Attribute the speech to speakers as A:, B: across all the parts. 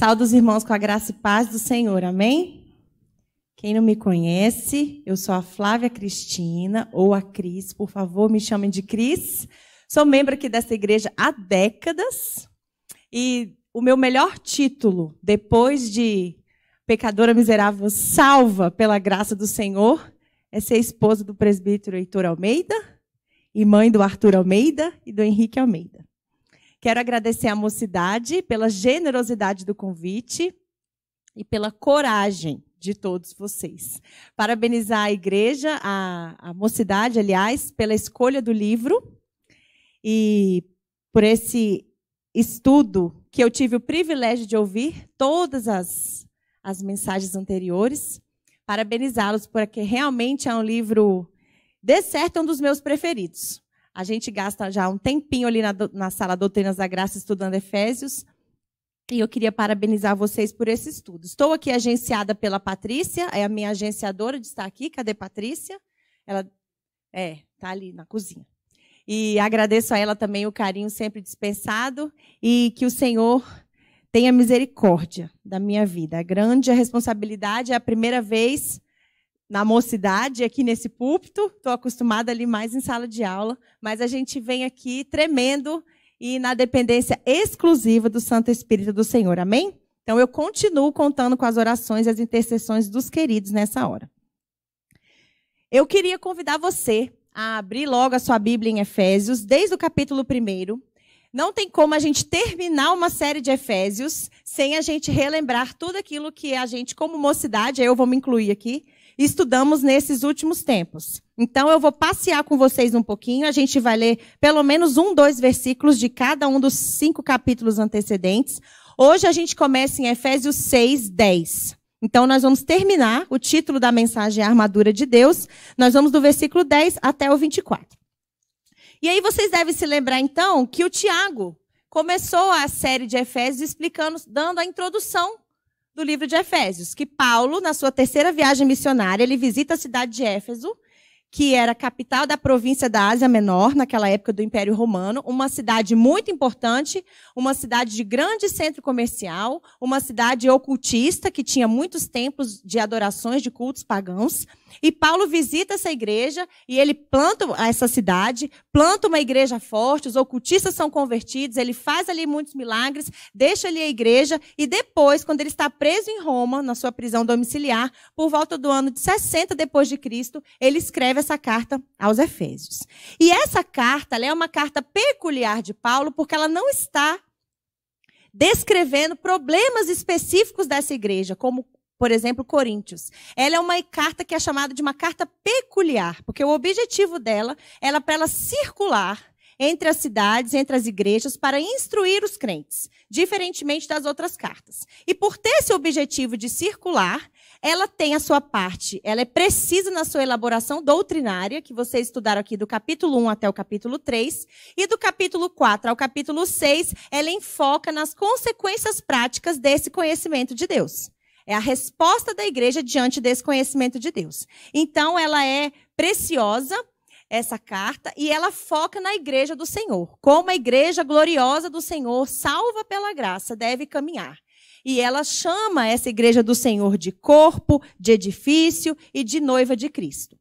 A: Saúde os irmãos com a graça e paz do Senhor, amém? Quem não me conhece, eu sou a Flávia Cristina, ou a Cris, por favor, me chamem de Cris. Sou membro aqui dessa igreja há décadas e o meu melhor título, depois de pecadora miserável salva pela graça do Senhor, é ser esposa do presbítero Heitor Almeida e mãe do Arthur Almeida e do Henrique Almeida. Quero agradecer à mocidade pela generosidade do convite e pela coragem de todos vocês. Parabenizar a igreja, a, a mocidade, aliás, pela escolha do livro e por esse estudo que eu tive o privilégio de ouvir todas as, as mensagens anteriores. Parabenizá-los, porque realmente é um livro, de certo, é um dos meus preferidos. A gente gasta já um tempinho ali na, na sala Doutrinas da Graça estudando Efésios. E eu queria parabenizar vocês por esse estudo. Estou aqui agenciada pela Patrícia, é a minha agenciadora de estar aqui. Cadê Patrícia? Ela é, tá ali na cozinha. E agradeço a ela também o carinho sempre dispensado e que o Senhor tenha misericórdia da minha vida. A grande responsabilidade é a primeira vez na mocidade, aqui nesse púlpito. Estou acostumada ali mais em sala de aula, mas a gente vem aqui tremendo e na dependência exclusiva do Santo Espírito do Senhor. Amém? Então eu continuo contando com as orações e as intercessões dos queridos nessa hora. Eu queria convidar você a abrir logo a sua Bíblia em Efésios, desde o capítulo 1. Não tem como a gente terminar uma série de Efésios sem a gente relembrar tudo aquilo que a gente, como mocidade, eu vou me incluir aqui, estudamos nesses últimos tempos. Então, eu vou passear com vocês um pouquinho. A gente vai ler pelo menos um, dois versículos de cada um dos cinco capítulos antecedentes. Hoje a gente começa em Efésios 6, 10. Então, nós vamos terminar. O título da mensagem é a Armadura de Deus. Nós vamos do versículo 10 até o 24. E aí, vocês devem se lembrar, então, que o Tiago começou a série de Efésios explicando, dando a introdução do livro de Efésios, que Paulo, na sua terceira viagem missionária, ele visita a cidade de Éfeso, que era capital da província da Ásia Menor, naquela época do Império Romano, uma cidade muito importante, uma cidade de grande centro comercial, uma cidade ocultista, que tinha muitos templos de adorações de cultos pagãos. E Paulo visita essa igreja e ele planta essa cidade, planta uma igreja forte, os ocultistas são convertidos, ele faz ali muitos milagres, deixa ali a igreja e depois, quando ele está preso em Roma, na sua prisão domiciliar, por volta do ano de 60 depois de Cristo, ele escreve essa carta aos Efésios. E essa carta, é uma carta peculiar de Paulo porque ela não está descrevendo problemas específicos dessa igreja, como por exemplo, Coríntios. Ela é uma carta que é chamada de uma carta peculiar, porque o objetivo dela é para ela circular entre as cidades, entre as igrejas, para instruir os crentes, diferentemente das outras cartas. E por ter esse objetivo de circular, ela tem a sua parte, ela é precisa na sua elaboração doutrinária, que vocês estudaram aqui do capítulo 1 até o capítulo 3, e do capítulo 4 ao capítulo 6, ela enfoca nas consequências práticas desse conhecimento de Deus. É a resposta da igreja diante desse conhecimento de Deus. Então, ela é preciosa, essa carta, e ela foca na igreja do Senhor. Como a igreja gloriosa do Senhor, salva pela graça, deve caminhar. E ela chama essa igreja do Senhor de corpo, de edifício e de noiva de Cristo.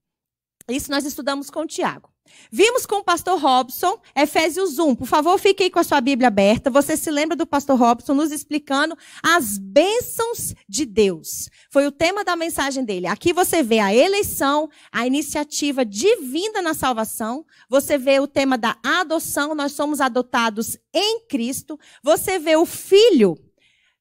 A: Isso nós estudamos com Tiago. Vimos com o pastor Robson, Efésios 1. Por favor, fique aí com a sua Bíblia aberta. Você se lembra do pastor Robson nos explicando as bênçãos de Deus. Foi o tema da mensagem dele. Aqui você vê a eleição, a iniciativa divina na salvação. Você vê o tema da adoção, nós somos adotados em Cristo. Você vê o filho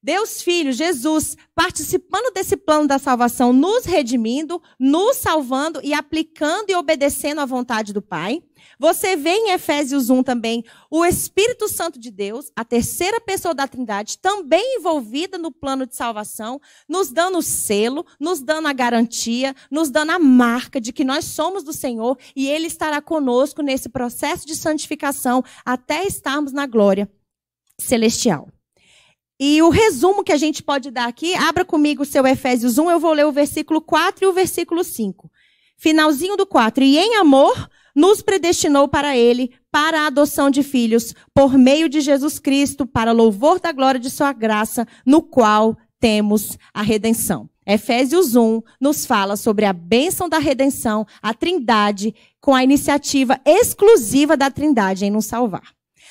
A: Deus Filho, Jesus, participando desse plano da salvação, nos redimindo, nos salvando e aplicando e obedecendo à vontade do Pai. Você vê em Efésios 1 também o Espírito Santo de Deus, a terceira pessoa da Trindade, também envolvida no plano de salvação, nos dando o selo, nos dando a garantia, nos dando a marca de que nós somos do Senhor e Ele estará conosco nesse processo de santificação até estarmos na glória celestial. E o resumo que a gente pode dar aqui, abra comigo o seu Efésios 1, eu vou ler o versículo 4 e o versículo 5. Finalzinho do 4. E em amor nos predestinou para ele, para a adoção de filhos, por meio de Jesus Cristo, para louvor da glória de sua graça, no qual temos a redenção. Efésios 1 nos fala sobre a bênção da redenção, a trindade, com a iniciativa exclusiva da trindade em nos salvar.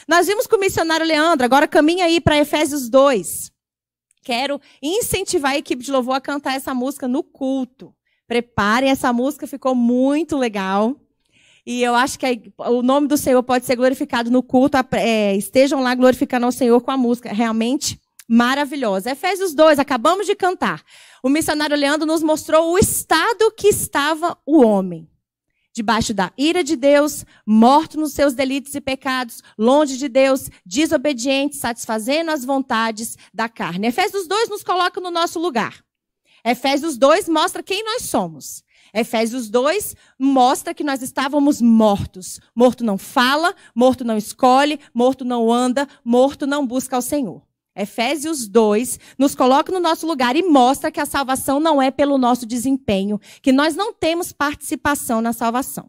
A: Nós vimos com o missionário Leandro, agora caminha aí para Efésios 2. Quero incentivar a equipe de louvor a cantar essa música no culto. Preparem, essa música ficou muito legal. E eu acho que a, o nome do Senhor pode ser glorificado no culto. É, estejam lá glorificando ao Senhor com a música. Realmente maravilhosa. Efésios 2, acabamos de cantar. O missionário Leandro nos mostrou o estado que estava o homem debaixo da ira de Deus, morto nos seus delitos e pecados, longe de Deus, desobediente, satisfazendo as vontades da carne. Efésios 2 nos coloca no nosso lugar. Efésios 2 mostra quem nós somos. Efésios 2 mostra que nós estávamos mortos. Morto não fala, morto não escolhe, morto não anda, morto não busca ao Senhor. Efésios 2 nos coloca no nosso lugar e mostra que a salvação não é pelo nosso desempenho, que nós não temos participação na salvação.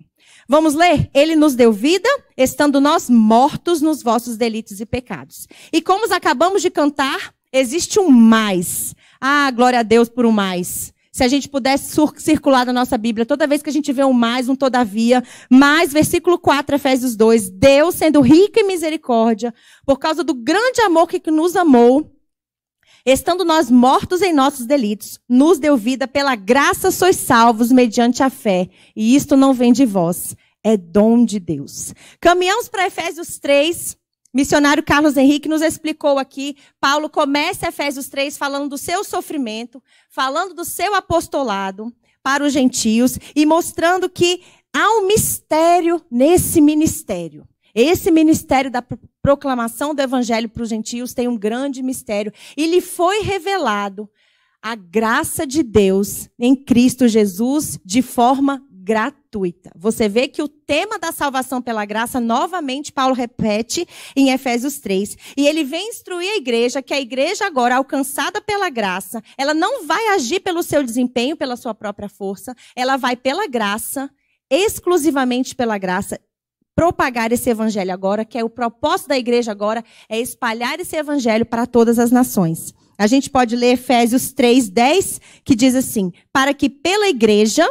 A: Vamos ler? Ele nos deu vida, estando nós mortos nos vossos delitos e pecados. E como acabamos de cantar, existe um mais. Ah, glória a Deus por um mais se a gente pudesse circular na nossa Bíblia, toda vez que a gente vê um mais, um todavia, mais, versículo 4, Efésios 2, Deus sendo rico em misericórdia, por causa do grande amor que nos amou, estando nós mortos em nossos delitos, nos deu vida, pela graça sois salvos mediante a fé, e isto não vem de vós, é dom de Deus. Caminhamos para Efésios 3, Missionário Carlos Henrique nos explicou aqui. Paulo começa Efésios 3 falando do seu sofrimento, falando do seu apostolado para os gentios e mostrando que há um mistério nesse ministério. Esse ministério da proclamação do evangelho para os gentios tem um grande mistério e lhe foi revelado a graça de Deus em Cristo Jesus de forma gratuita. Você vê que o tema da salvação pela graça, novamente, Paulo repete em Efésios 3. E ele vem instruir a igreja que a igreja, agora alcançada pela graça, ela não vai agir pelo seu desempenho, pela sua própria força, ela vai pela graça, exclusivamente pela graça, propagar esse evangelho agora, que é o propósito da igreja agora, é espalhar esse evangelho para todas as nações. A gente pode ler Efésios 3, 10, que diz assim: Para que pela igreja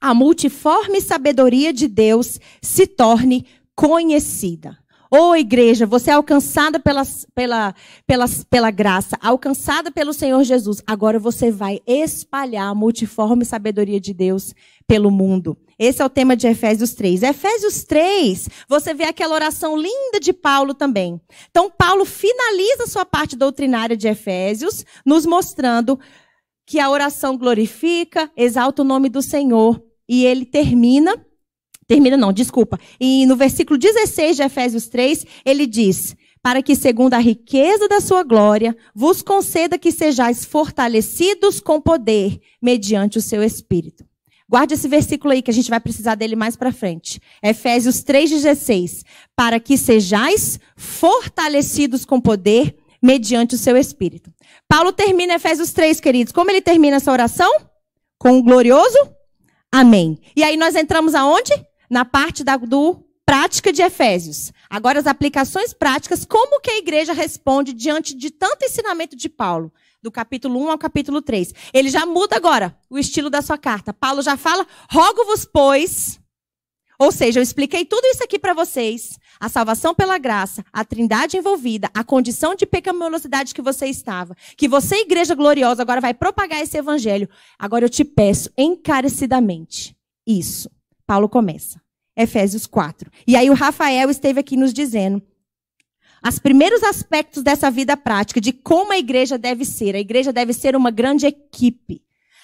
A: a multiforme sabedoria de Deus se torne conhecida. Ô oh, igreja, você é alcançada pela, pela, pela, pela graça, alcançada pelo Senhor Jesus. Agora você vai espalhar a multiforme sabedoria de Deus pelo mundo. Esse é o tema de Efésios 3. Efésios 3, você vê aquela oração linda de Paulo também. Então, Paulo finaliza sua parte doutrinária de Efésios, nos mostrando que a oração glorifica, exalta o nome do Senhor. E ele termina, termina não, desculpa. E no versículo 16 de Efésios 3, ele diz: Para que, segundo a riqueza da sua glória, vos conceda que sejais fortalecidos com poder, mediante o seu espírito. Guarde esse versículo aí que a gente vai precisar dele mais para frente. Efésios 3:16, para que sejais fortalecidos com poder mediante o seu espírito. Paulo termina Efésios 3, queridos. Como ele termina essa oração? Com um glorioso amém. E aí nós entramos aonde? Na parte da, do prática de Efésios. Agora as aplicações práticas, como que a igreja responde diante de tanto ensinamento de Paulo, do capítulo 1 ao capítulo 3. Ele já muda agora o estilo da sua carta. Paulo já fala: "Rogo-vos, pois, ou seja, eu expliquei tudo isso aqui para vocês: a salvação pela graça, a trindade envolvida, a condição de pecaminosidade que você estava, que você, igreja gloriosa, agora vai propagar esse evangelho. Agora eu te peço encarecidamente isso. Paulo começa. Efésios 4. E aí o Rafael esteve aqui nos dizendo os primeiros aspectos dessa vida prática, de como a igreja deve ser. A igreja deve ser uma grande equipe.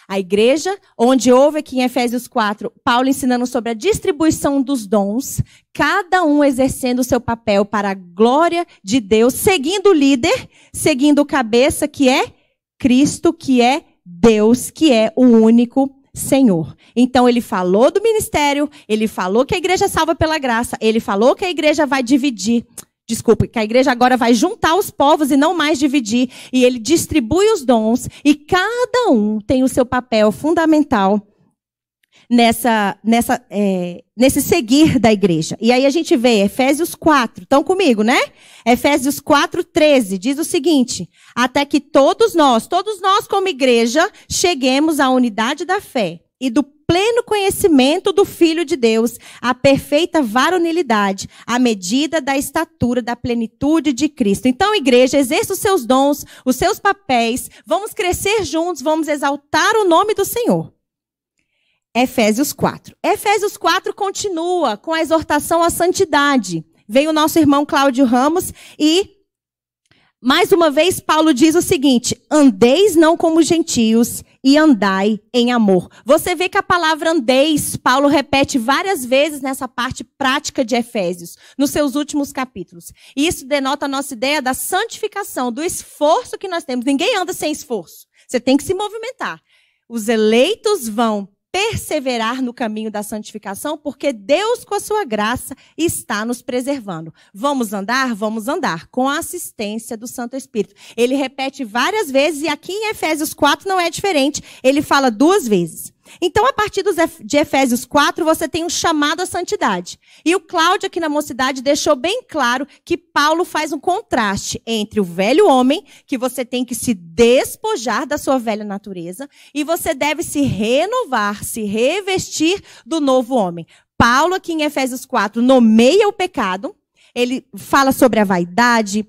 A: A igreja, onde houve aqui em Efésios 4, Paulo ensinando sobre a distribuição dos dons, cada um exercendo o seu papel para a glória de Deus, seguindo o líder, seguindo o cabeça, que é Cristo, que é Deus, que é o único Senhor. Então ele falou do ministério, ele falou que a igreja é salva pela graça, ele falou que a igreja vai dividir. Desculpe, que a igreja agora vai juntar os povos e não mais dividir, e ele distribui os dons, e cada um tem o seu papel fundamental nessa, nessa, é, nesse seguir da igreja. E aí a gente vê Efésios 4, estão comigo, né? Efésios 4, 13, diz o seguinte: Até que todos nós, todos nós como igreja, cheguemos à unidade da fé e do pleno conhecimento do Filho de Deus, a perfeita varonilidade, à medida da estatura da plenitude de Cristo. Então, igreja, exerça os seus dons, os seus papéis, vamos crescer juntos, vamos exaltar o nome do Senhor. Efésios 4. Efésios 4 continua com a exortação à santidade. Vem o nosso irmão Cláudio Ramos e mais uma vez, Paulo diz o seguinte: andeis não como gentios e andai em amor. Você vê que a palavra andeis, Paulo repete várias vezes nessa parte prática de Efésios, nos seus últimos capítulos. E isso denota a nossa ideia da santificação, do esforço que nós temos. Ninguém anda sem esforço. Você tem que se movimentar. Os eleitos vão perseverar no caminho da santificação, porque Deus, com a sua graça, está nos preservando. Vamos andar? Vamos andar, com a assistência do Santo Espírito. Ele repete várias vezes, e aqui em Efésios 4 não é diferente, ele fala duas vezes. Então, a partir de Efésios 4, você tem um chamado à santidade. E o Cláudio, aqui na mocidade, deixou bem claro que Paulo faz um contraste entre o velho homem, que você tem que se despojar da sua velha natureza, e você deve se renovar, se revestir do novo homem. Paulo, aqui em Efésios 4, nomeia o pecado, ele fala sobre a vaidade,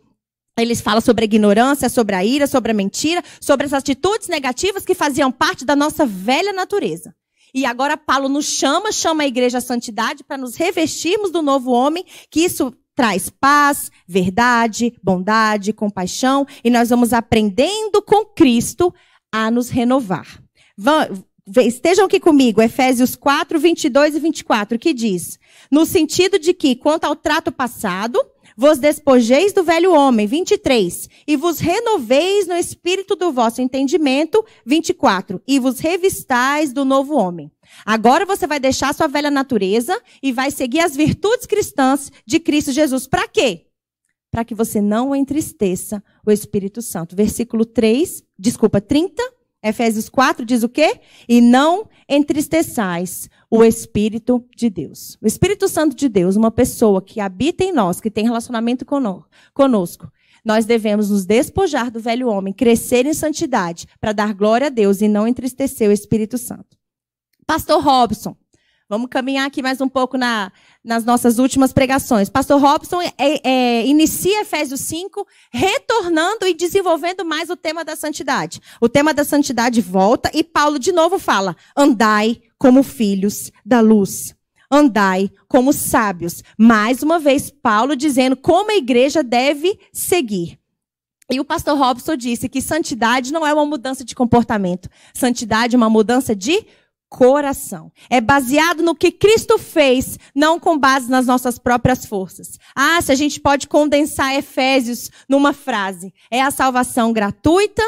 A: eles falam sobre a ignorância, sobre a ira, sobre a mentira, sobre as atitudes negativas que faziam parte da nossa velha natureza. E agora Paulo nos chama, chama a igreja à santidade para nos revestirmos do novo homem, que isso traz paz, verdade, bondade, compaixão, e nós vamos aprendendo com Cristo a nos renovar. estejam aqui comigo, Efésios 4, 22 e 24, que diz: No sentido de que, quanto ao trato passado, vos despojeis do velho homem, 23, e vos renoveis no espírito do vosso entendimento, 24, e vos revistais do novo homem. Agora você vai deixar sua velha natureza e vai seguir as virtudes cristãs de Cristo Jesus. Para quê? Para que você não entristeça o Espírito Santo. Versículo 3, desculpa, 30 Efésios 4 diz o quê? E não entristeçais o Espírito de Deus. O Espírito Santo de Deus, uma pessoa que habita em nós, que tem relacionamento conosco. Nós devemos nos despojar do velho homem, crescer em santidade, para dar glória a Deus e não entristecer o Espírito Santo. Pastor Robson, Vamos caminhar aqui mais um pouco na, nas nossas últimas pregações. Pastor Robson é, é, é inicia Efésios 5, retornando e desenvolvendo mais o tema da santidade. O tema da santidade volta e Paulo de novo fala: andai como filhos da luz. Andai como sábios. Mais uma vez, Paulo dizendo como a igreja deve seguir. E o pastor Robson disse que santidade não é uma mudança de comportamento, santidade é uma mudança de coração. É baseado no que Cristo fez, não com base nas nossas próprias forças. Ah, se a gente pode condensar Efésios numa frase: é a salvação gratuita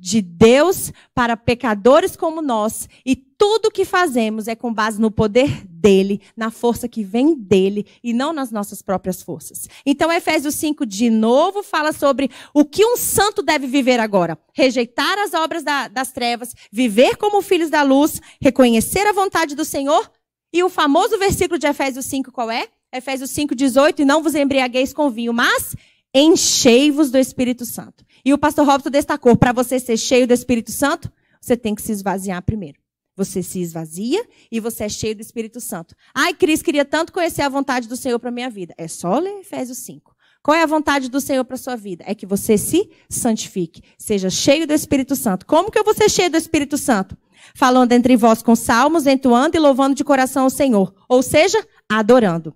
A: de Deus para pecadores como nós, e tudo o que fazemos é com base no poder dele, na força que vem dele e não nas nossas próprias forças. Então, Efésios 5, de novo, fala sobre o que um santo deve viver agora: rejeitar as obras da, das trevas, viver como filhos da luz, reconhecer a vontade do Senhor. E o famoso versículo de Efésios 5, qual é? Efésios 5, 18: E não vos embriagueis com vinho, mas enchei-vos do Espírito Santo. E o pastor Robson destacou: para você ser cheio do Espírito Santo, você tem que se esvaziar primeiro. Você se esvazia e você é cheio do Espírito Santo. Ai, Cris, queria tanto conhecer a vontade do Senhor para minha vida. É só ler Efésios 5. Qual é a vontade do Senhor para sua vida? É que você se santifique, seja cheio do Espírito Santo. Como que eu vou ser cheio do Espírito Santo? Falando entre vós com salmos, entoando e louvando de coração ao Senhor, ou seja, adorando.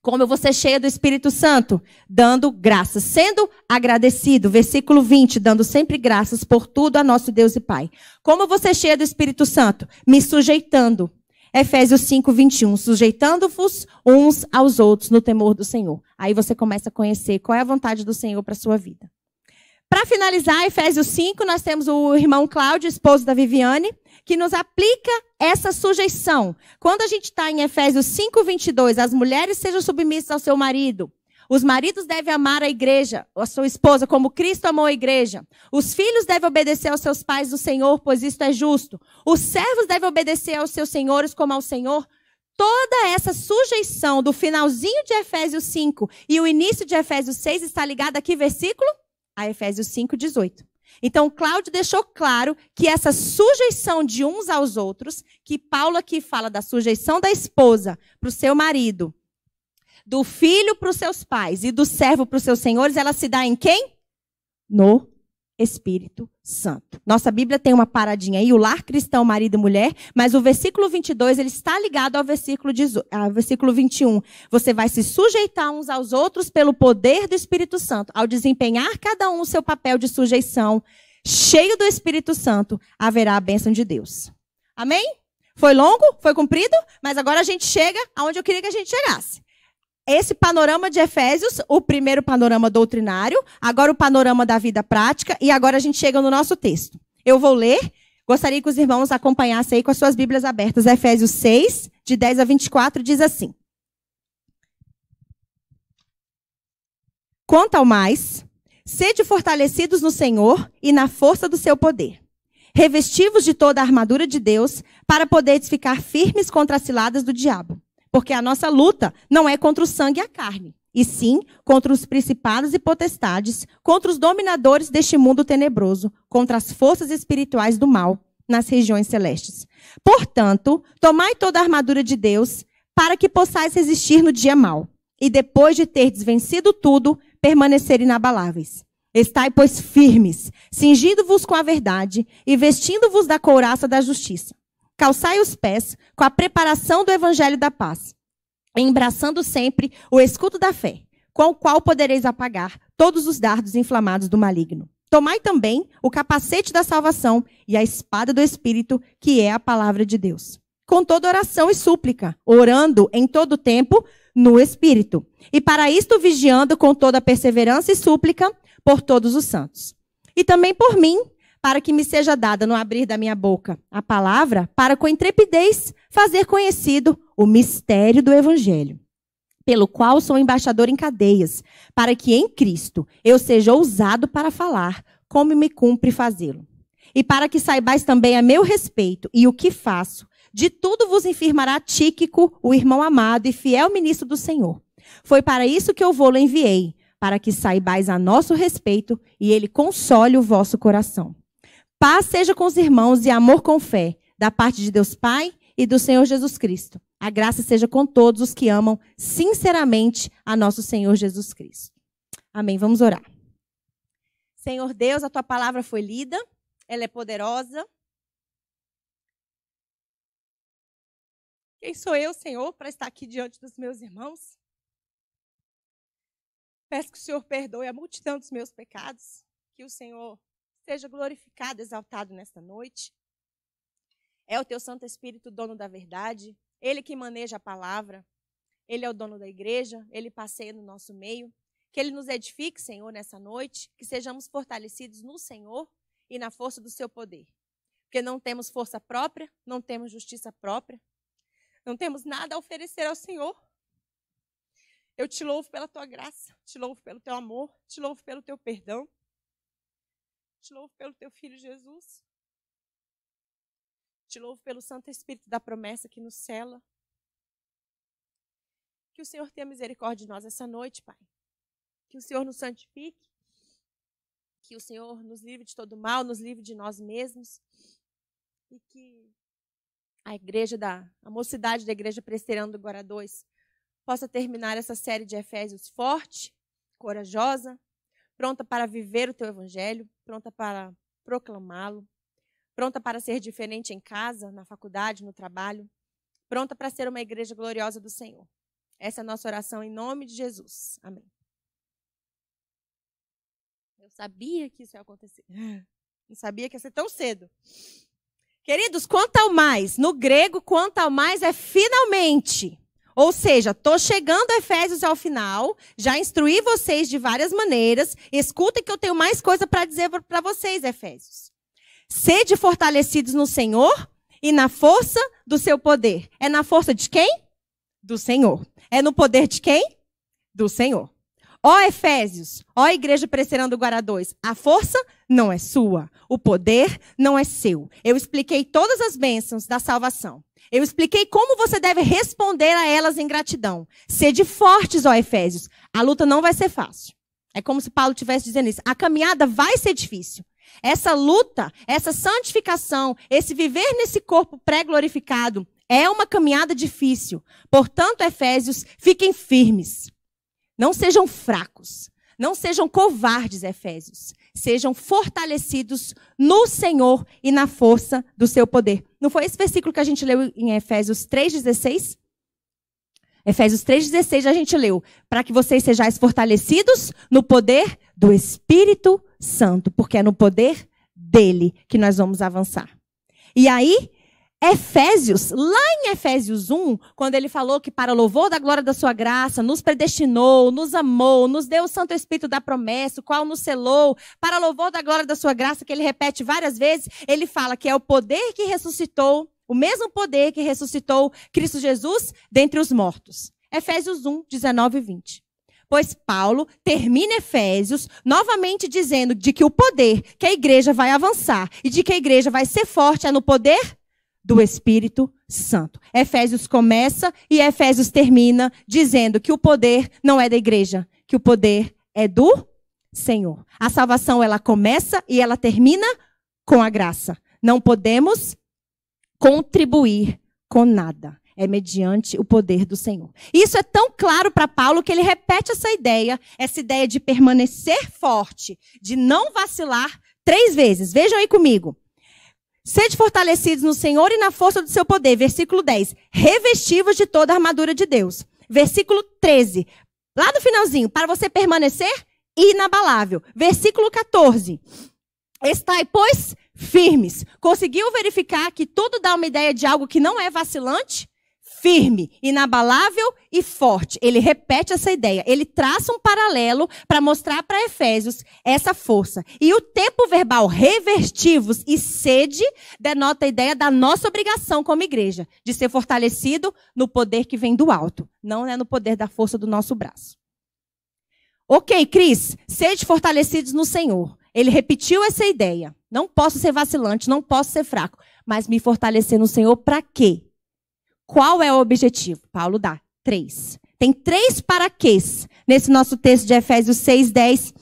A: Como eu vou ser cheia do Espírito Santo? Dando graças, sendo agradecido. Versículo 20, dando sempre graças por tudo a nosso Deus e Pai. Como eu vou ser cheia do Espírito Santo? Me sujeitando. Efésios 5, 21, sujeitando-vos uns aos outros no temor do Senhor. Aí você começa a conhecer qual é a vontade do Senhor para sua vida. Para finalizar, Efésios 5, nós temos o irmão Cláudio, esposo da Viviane que nos aplica essa sujeição. Quando a gente está em Efésios 5, 22, as mulheres sejam submissas ao seu marido. Os maridos devem amar a igreja, a sua esposa, como Cristo amou a igreja. Os filhos devem obedecer aos seus pais do Senhor, pois isto é justo. Os servos devem obedecer aos seus senhores como ao Senhor. Toda essa sujeição do finalzinho de Efésios 5 e o início de Efésios 6 está ligada aqui, versículo? A Efésios 5, 18. Então, Cláudio deixou claro que essa sujeição de uns aos outros, que Paulo aqui fala da sujeição da esposa para o seu marido, do filho para os seus pais e do servo para os seus senhores, ela se dá em quem? No Espírito Santo. Nossa Bíblia tem uma paradinha aí, o lar cristão, marido e mulher, mas o versículo 22, ele está ligado ao versículo, 18, ao versículo 21. Você vai se sujeitar uns aos outros pelo poder do Espírito Santo, ao desempenhar cada um o seu papel de sujeição, cheio do Espírito Santo, haverá a bênção de Deus. Amém? Foi longo, foi cumprido, mas agora a gente chega aonde eu queria que a gente chegasse esse panorama de Efésios, o primeiro panorama doutrinário, agora o panorama da vida prática, e agora a gente chega no nosso texto. Eu vou ler, gostaria que os irmãos acompanhassem aí com as suas Bíblias abertas. Efésios 6, de 10 a 24, diz assim: Quanto ao mais, sede fortalecidos no Senhor e na força do seu poder. Revestivos de toda a armadura de Deus, para poderes ficar firmes contra as ciladas do diabo porque a nossa luta não é contra o sangue e a carne, e sim contra os principados e potestades, contra os dominadores deste mundo tenebroso, contra as forças espirituais do mal nas regiões celestes. Portanto, tomai toda a armadura de Deus, para que possais resistir no dia mal, e depois de ter desvencido tudo, permanecer inabaláveis. Estai, pois, firmes, cingindo-vos com a verdade e vestindo-vos da couraça da justiça calçai os pés com a preparação do evangelho da paz, embraçando sempre o escudo da fé, com o qual podereis apagar todos os dardos inflamados do maligno. Tomai também o capacete da salvação e a espada do Espírito, que é a palavra de Deus. Com toda oração e súplica, orando em todo tempo no Espírito. E para isto vigiando com toda perseverança e súplica por todos os santos. E também por mim, para que me seja dada no abrir da minha boca a palavra, para com intrepidez fazer conhecido o mistério do evangelho, pelo qual sou embaixador em cadeias, para que em Cristo eu seja ousado para falar, como me cumpre fazê-lo. E para que saibais também a meu respeito e o que faço, de tudo vos infirmará Tíquico, o irmão amado e fiel ministro do Senhor. Foi para isso que eu vou-lo enviei, para que saibais a nosso respeito e ele console o vosso coração. Paz seja com os irmãos e amor com fé, da parte de Deus Pai e do Senhor Jesus Cristo. A graça seja com todos os que amam sinceramente a nosso Senhor Jesus Cristo. Amém. Vamos orar. Senhor Deus, a tua palavra foi lida, ela é poderosa. Quem sou eu, Senhor, para estar aqui diante dos meus irmãos? Peço que o Senhor perdoe a multidão dos meus pecados, que o Senhor seja glorificado, exaltado nesta noite. É o teu Santo Espírito, dono da verdade, ele que maneja a palavra, ele é o dono da igreja, ele passeia no nosso meio. Que ele nos edifique, Senhor, nessa noite, que sejamos fortalecidos no Senhor e na força do seu poder. Porque não temos força própria, não temos justiça própria, não temos nada a oferecer ao Senhor. Eu te louvo pela tua graça, te louvo pelo teu amor, te louvo pelo teu perdão. Te louvo pelo teu filho Jesus. Te louvo pelo Santo Espírito da promessa que nos cela. Que o Senhor tenha misericórdia de nós essa noite, Pai. Que o Senhor nos santifique. Que o Senhor nos livre de todo mal, nos livre de nós mesmos. E que a igreja da a mocidade da igreja presterando do Guará 2 possa terminar essa série de Efésios forte, corajosa, pronta para viver o teu evangelho, pronta para proclamá-lo, pronta para ser diferente em casa, na faculdade, no trabalho, pronta para ser uma igreja gloriosa do Senhor. Essa é a nossa oração em nome de Jesus. Amém. Eu sabia que isso ia acontecer. Não sabia que ia ser tão cedo. Queridos, quanto ao mais, no grego, quanto ao mais é finalmente. Ou seja, estou chegando a Efésios ao final, já instruí vocês de várias maneiras, escutem que eu tenho mais coisa para dizer para vocês, Efésios. Sede fortalecidos no Senhor e na força do seu poder. É na força de quem? Do Senhor. É no poder de quem? Do Senhor. Ó Efésios, ó Igreja Presserando Guaradões, Guará 2, a força não é sua, o poder não é seu. Eu expliquei todas as bênçãos da salvação. Eu expliquei como você deve responder a elas em gratidão. Sede fortes, ó Efésios. A luta não vai ser fácil. É como se Paulo estivesse dizendo isso. A caminhada vai ser difícil. Essa luta, essa santificação, esse viver nesse corpo pré-glorificado é uma caminhada difícil. Portanto, Efésios, fiquem firmes. Não sejam fracos. Não sejam covardes, Efésios. Sejam fortalecidos no Senhor e na força do seu poder. Não foi esse versículo que a gente leu em Efésios 3,16? Efésios 3,16 a gente leu. Para que vocês sejais fortalecidos no poder do Espírito Santo. Porque é no poder dele que nós vamos avançar. E aí, Efésios, lá em Efésios 1, quando ele falou que para louvor da glória da sua graça, nos predestinou, nos amou, nos deu o Santo Espírito da promessa, o qual nos selou, para louvor da glória da sua graça, que ele repete várias vezes, ele fala que é o poder que ressuscitou, o mesmo poder que ressuscitou Cristo Jesus dentre os mortos. Efésios 1, 19 e 20 pois Paulo termina Efésios novamente dizendo de que o poder que a igreja vai avançar e de que a igreja vai ser forte é no poder do Espírito Santo. Efésios começa e Efésios termina dizendo que o poder não é da igreja, que o poder é do Senhor. A salvação ela começa e ela termina com a graça. Não podemos contribuir com nada. É mediante o poder do Senhor. Isso é tão claro para Paulo que ele repete essa ideia, essa ideia de permanecer forte, de não vacilar três vezes. Vejam aí comigo. Sede fortalecidos no Senhor e na força do seu poder. Versículo 10. Revestivos de toda a armadura de Deus. Versículo 13. Lá no finalzinho, para você permanecer inabalável. Versículo 14. Estai, pois, firmes. Conseguiu verificar que tudo dá uma ideia de algo que não é vacilante? firme, inabalável e forte. Ele repete essa ideia. Ele traça um paralelo para mostrar para Efésios essa força. E o tempo verbal revertivos e sede denota a ideia da nossa obrigação como igreja de ser fortalecido no poder que vem do alto, não é no poder da força do nosso braço. Ok, Cris, sede fortalecidos no Senhor. Ele repetiu essa ideia. Não posso ser vacilante, não posso ser fraco, mas me fortalecer no Senhor para quê? Qual é o objetivo? Paulo dá três. Tem três paraquês nesse nosso texto de Efésios 6, 10,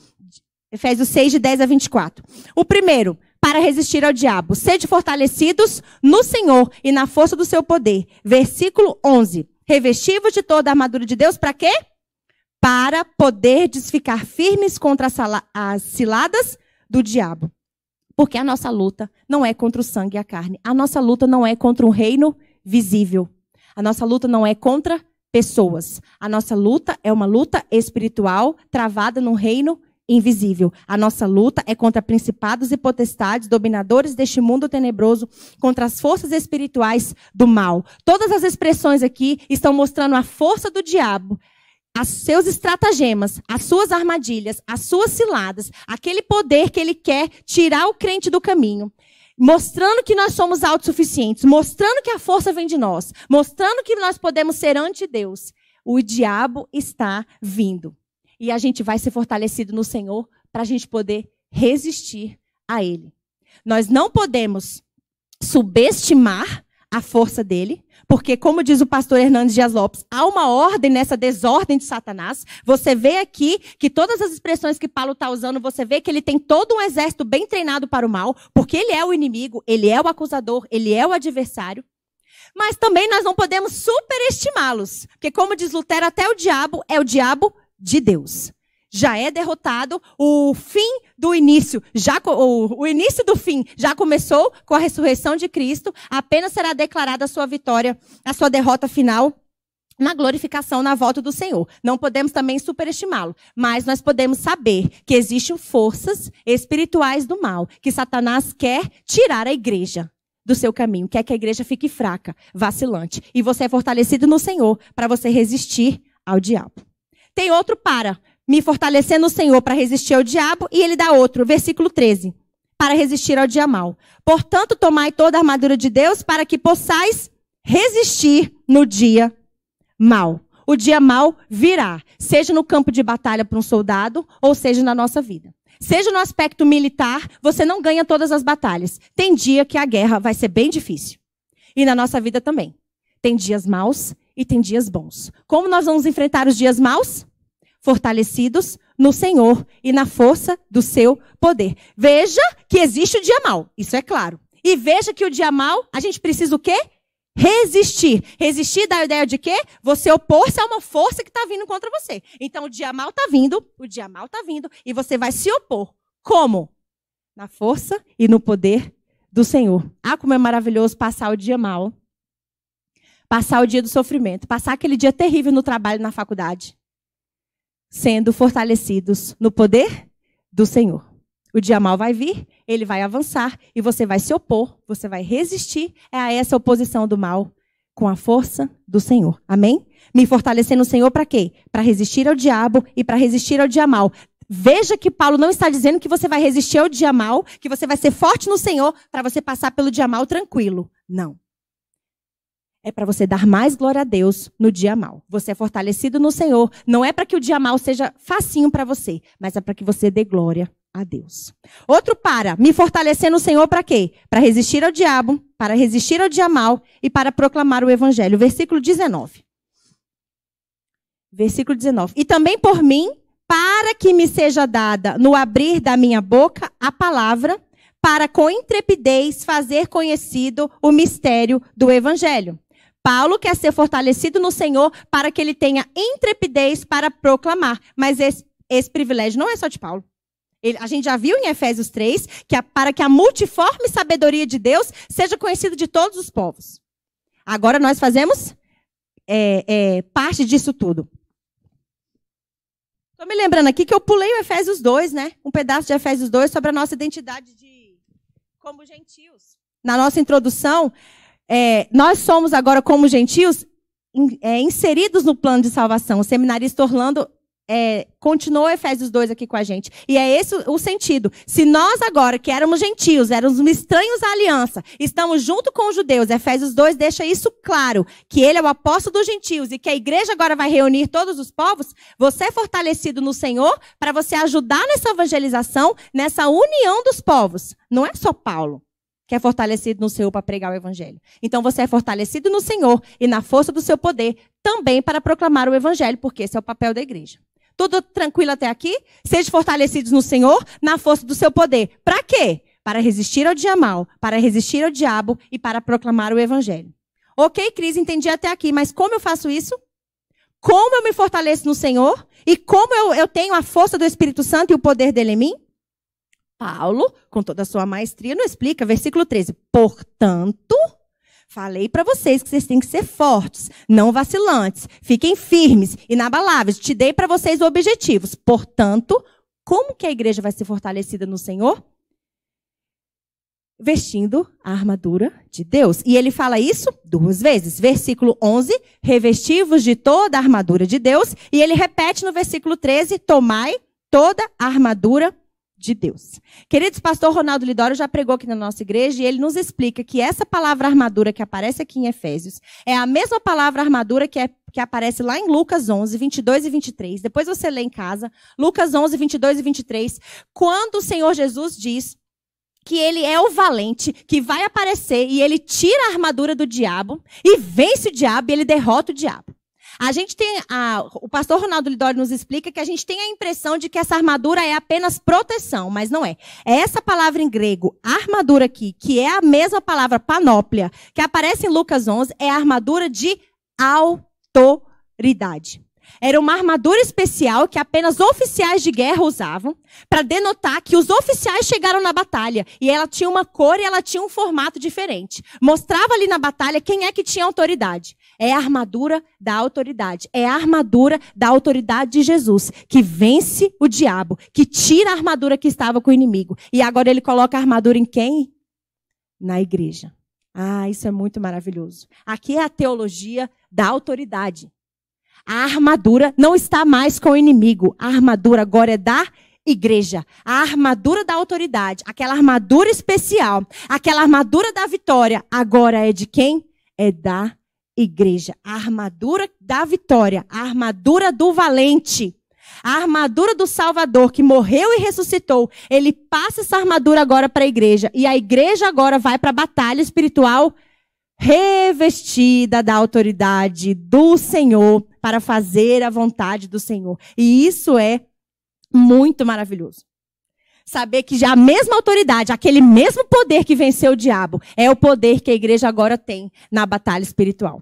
A: Efésios 6, de 10 a 24. O primeiro, para resistir ao diabo. Sede fortalecidos no Senhor e na força do seu poder. Versículo 11. Revestivos de toda a armadura de Deus para quê? Para poder ficar firmes contra as ciladas do diabo. Porque a nossa luta não é contra o sangue e a carne. A nossa luta não é contra um reino visível. A nossa luta não é contra pessoas. A nossa luta é uma luta espiritual travada no reino invisível. A nossa luta é contra principados e potestades, dominadores deste mundo tenebroso, contra as forças espirituais do mal. Todas as expressões aqui estão mostrando a força do diabo, os seus estratagemas, as suas armadilhas, as suas ciladas, aquele poder que ele quer tirar o crente do caminho mostrando que nós somos autossuficientes, mostrando que a força vem de nós, mostrando que nós podemos ser ante Deus, o diabo está vindo. E a gente vai ser fortalecido no Senhor para a gente poder resistir a ele. Nós não podemos subestimar a força dele, porque, como diz o pastor Hernandes Dias Lopes, há uma ordem nessa desordem de Satanás. Você vê aqui que todas as expressões que Paulo está usando, você vê que ele tem todo um exército bem treinado para o mal, porque ele é o inimigo, ele é o acusador, ele é o adversário. Mas também nós não podemos superestimá-los. Porque, como diz Lutero, até o diabo é o diabo de Deus já é derrotado, o fim do início, já o, o início do fim já começou com a ressurreição de Cristo, apenas será declarada a sua vitória, a sua derrota final na glorificação na volta do Senhor. Não podemos também superestimá-lo, mas nós podemos saber que existem forças espirituais do mal que Satanás quer tirar a igreja do seu caminho, quer que a igreja fique fraca, vacilante, e você é fortalecido no Senhor para você resistir ao diabo. Tem outro para, me fortalecer no Senhor para resistir ao diabo, e ele dá outro, versículo 13, para resistir ao dia mal. Portanto, tomai toda a armadura de Deus para que possais resistir no dia mal. O dia mal virá, seja no campo de batalha para um soldado, ou seja na nossa vida. Seja no aspecto militar, você não ganha todas as batalhas. Tem dia que a guerra vai ser bem difícil. E na nossa vida também. Tem dias maus e tem dias bons. Como nós vamos enfrentar os dias maus? fortalecidos no Senhor e na força do seu poder. Veja que existe o dia mal, isso é claro. E veja que o dia mal, a gente precisa o quê? Resistir. Resistir a ideia de quê? Você opor-se a uma força que está vindo contra você. Então o dia mal está vindo, o dia mal está vindo, e você vai se opor. Como? Na força e no poder do Senhor. Ah, como é maravilhoso passar o dia mal. Passar o dia do sofrimento, passar aquele dia terrível no trabalho, na faculdade sendo fortalecidos no poder do Senhor. O dia mal vai vir, ele vai avançar e você vai se opor, você vai resistir a essa oposição do mal com a força do Senhor. Amém? Me fortalecer no Senhor para quê? Para resistir ao diabo e para resistir ao dia mal. Veja que Paulo não está dizendo que você vai resistir ao dia mal, que você vai ser forte no Senhor para você passar pelo dia mal tranquilo. Não é para você dar mais glória a Deus no dia mal. Você é fortalecido no Senhor, não é para que o dia mal seja facinho para você, mas é para que você dê glória a Deus. Outro para, me fortalecer no Senhor para quê? Para resistir ao diabo, para resistir ao dia mal e para proclamar o evangelho. Versículo 19. Versículo 19. E também por mim, para que me seja dada no abrir da minha boca a palavra, para com intrepidez fazer conhecido o mistério do evangelho Paulo quer é ser fortalecido no Senhor para que ele tenha intrepidez para proclamar. Mas esse, esse privilégio não é só de Paulo. Ele, a gente já viu em Efésios 3 que a, para que a multiforme sabedoria de Deus seja conhecida de todos os povos. Agora nós fazemos é, é, parte disso tudo. Estou me lembrando aqui que eu pulei o Efésios 2, né? Um pedaço de Efésios 2 sobre a nossa identidade de como gentios. Na nossa introdução, é, nós somos agora, como gentios, in, é, inseridos no plano de salvação. O seminarista Orlando é, continuou Efésios 2 aqui com a gente. E é esse o, o sentido. Se nós agora, que éramos gentios, éramos estranhos à aliança, estamos junto com os judeus, Efésios 2 deixa isso claro, que ele é o apóstolo dos gentios e que a igreja agora vai reunir todos os povos, você é fortalecido no Senhor para você ajudar nessa evangelização, nessa união dos povos. Não é só Paulo que é fortalecido no Senhor para pregar o Evangelho. Então você é fortalecido no Senhor e na força do seu poder também para proclamar o Evangelho, porque esse é o papel da igreja. Tudo tranquilo até aqui? Sejam fortalecidos no Senhor, na força do seu poder. Para quê? Para resistir ao dia mal, para resistir ao diabo e para proclamar o Evangelho. Ok, Cris, entendi até aqui, mas como eu faço isso? Como eu me fortaleço no Senhor? E como eu, eu tenho a força do Espírito Santo e o poder dele em mim? Paulo, com toda a sua maestria, não explica. Versículo 13. Portanto, falei para vocês que vocês têm que ser fortes, não vacilantes, fiquem firmes, inabaláveis. Te dei para vocês objetivos. Portanto, como que a igreja vai ser fortalecida no Senhor? Vestindo a armadura de Deus. E ele fala isso duas vezes. Versículo 11, revestivos de toda a armadura de Deus. E ele repete no versículo 13, tomai toda a armadura de de Deus. Queridos, pastor Ronaldo Lidório já pregou aqui na nossa igreja e ele nos explica que essa palavra armadura que aparece aqui em Efésios é a mesma palavra armadura que, é, que aparece lá em Lucas 11, 22 e 23. Depois você lê em casa, Lucas 11, 22 e 23, quando o Senhor Jesus diz que ele é o valente, que vai aparecer e ele tira a armadura do diabo e vence o diabo e ele derrota o diabo. A gente tem. A, o pastor Ronaldo Lidório nos explica que a gente tem a impressão de que essa armadura é apenas proteção, mas não é. É essa palavra em grego, armadura aqui, que é a mesma palavra panóplia, que aparece em Lucas 11, é a armadura de autoridade. Era uma armadura especial que apenas oficiais de guerra usavam para denotar que os oficiais chegaram na batalha. E ela tinha uma cor e ela tinha um formato diferente. Mostrava ali na batalha quem é que tinha autoridade. É a armadura da autoridade. É a armadura da autoridade de Jesus, que vence o diabo, que tira a armadura que estava com o inimigo. E agora ele coloca a armadura em quem? Na igreja. Ah, isso é muito maravilhoso. Aqui é a teologia da autoridade. A armadura não está mais com o inimigo. A armadura agora é da igreja. A armadura da autoridade, aquela armadura especial, aquela armadura da vitória, agora é de quem? É da igreja. A armadura da vitória, a armadura do valente. A armadura do Salvador que morreu e ressuscitou, ele passa essa armadura agora para a igreja. E a igreja agora vai para a batalha espiritual revestida da autoridade do Senhor para fazer a vontade do Senhor. E isso é muito maravilhoso. Saber que já a mesma autoridade, aquele mesmo poder que venceu o diabo, é o poder que a igreja agora tem na batalha espiritual.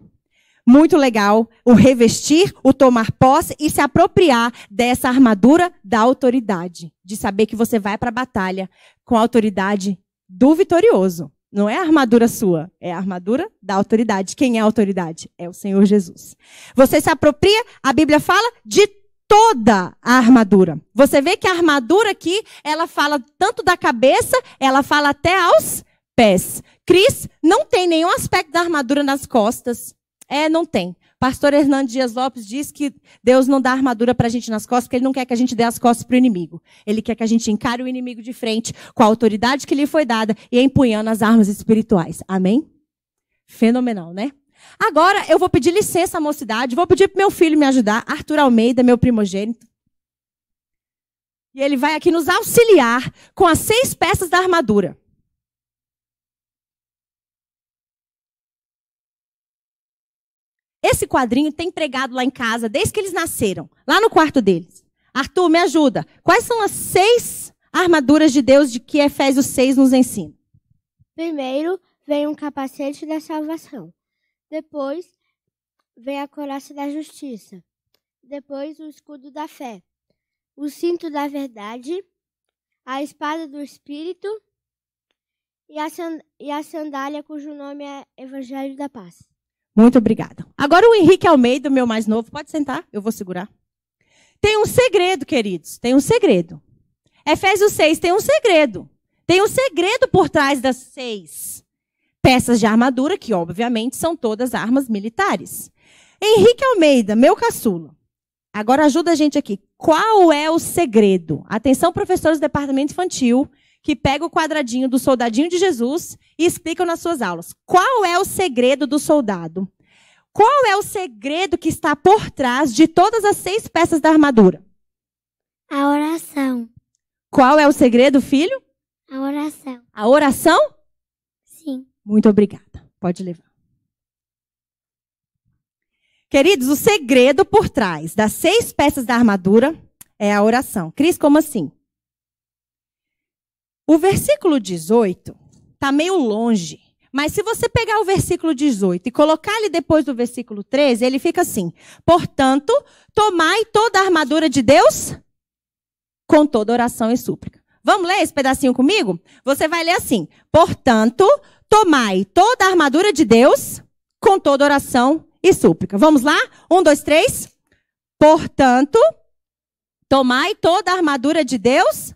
A: Muito legal o revestir, o tomar posse e se apropriar dessa armadura da autoridade. De saber que você vai para a batalha com a autoridade do vitorioso. Não é a armadura sua, é a armadura da autoridade. Quem é a autoridade? É o Senhor Jesus. Você se apropria, a Bíblia fala, de toda a armadura. Você vê que a armadura aqui, ela fala tanto da cabeça, ela fala até aos pés. Cris não tem nenhum aspecto da armadura nas costas. É, não tem. Pastor Hernando Dias Lopes diz que Deus não dá armadura para a gente nas costas, porque Ele não quer que a gente dê as costas para o inimigo. Ele quer que a gente encare o inimigo de frente com a autoridade que lhe foi dada e empunhando as armas espirituais. Amém? Fenomenal, né? Agora eu vou pedir licença à mocidade, vou pedir para meu filho me ajudar, Arthur Almeida, meu primogênito. E ele vai aqui nos auxiliar com as seis peças da armadura. Esse quadrinho tem pregado lá em casa desde que eles nasceram, lá no quarto deles. Arthur, me ajuda. Quais são as seis armaduras de Deus de que Efésios 6 nos ensina? Primeiro, vem um capacete da salvação. Depois, vem a coraça da justiça. Depois, o escudo da fé. O cinto da verdade. A espada do espírito. E a, sandália cujo nome é Evangelho da Paz. Muito obrigada. Agora o Henrique Almeida, meu mais novo, pode sentar, eu vou segurar. Tem um segredo, queridos, tem um segredo. Efésios 6 tem um segredo. Tem um segredo por trás das seis peças de armadura, que obviamente são todas armas militares. Henrique Almeida, meu caçula, agora ajuda a gente aqui. Qual é o segredo? Atenção, professores do departamento infantil que pega o quadradinho do soldadinho de Jesus e explicam nas suas aulas. Qual é o segredo do soldado? Qual é o segredo que está por trás de todas as seis peças da armadura? A oração. Qual é o segredo, filho? A oração. A oração? Sim. Muito obrigada. Pode levar. Queridos, o segredo por trás das seis peças da armadura é a oração. Cris, como assim? O versículo 18 está meio longe. Mas se você pegar o versículo 18 e colocar ele depois do versículo 13, ele fica assim: Portanto, tomai toda a armadura de Deus com toda oração e súplica. Vamos ler esse pedacinho comigo? Você vai ler assim: Portanto, tomai toda a armadura de Deus com toda oração e súplica. Vamos lá? Um, dois, três. Portanto, tomai toda a armadura de Deus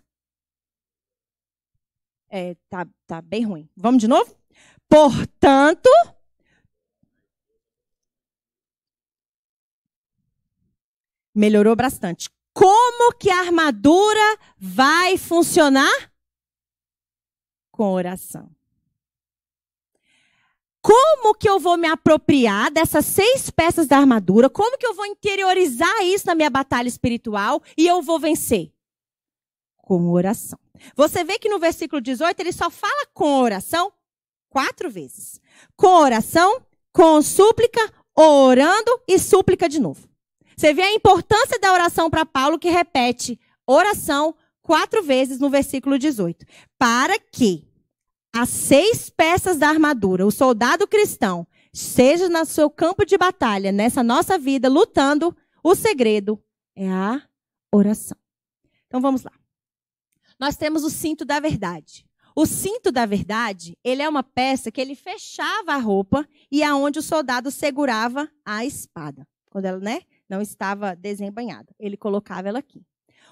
A: é, tá, tá bem ruim. Vamos de novo? Portanto. Melhorou bastante. Como que a armadura vai funcionar? Com oração. Como que eu vou me apropriar dessas seis peças da armadura? Como que eu vou interiorizar isso na minha batalha espiritual e eu vou vencer? Com oração. Você vê que no versículo 18 ele só fala com oração quatro vezes. Com oração, com súplica, orando e súplica de novo. Você vê a importância da oração para Paulo que repete oração quatro vezes no versículo 18. Para que as seis peças da armadura, o soldado cristão, seja no seu campo de batalha, nessa nossa vida, lutando, o segredo é a oração. Então vamos lá nós temos o cinto da verdade. O cinto da verdade, ele é uma peça que ele fechava a roupa e aonde é o soldado segurava a espada, quando ela, né, não estava desembanhada. Ele colocava ela aqui.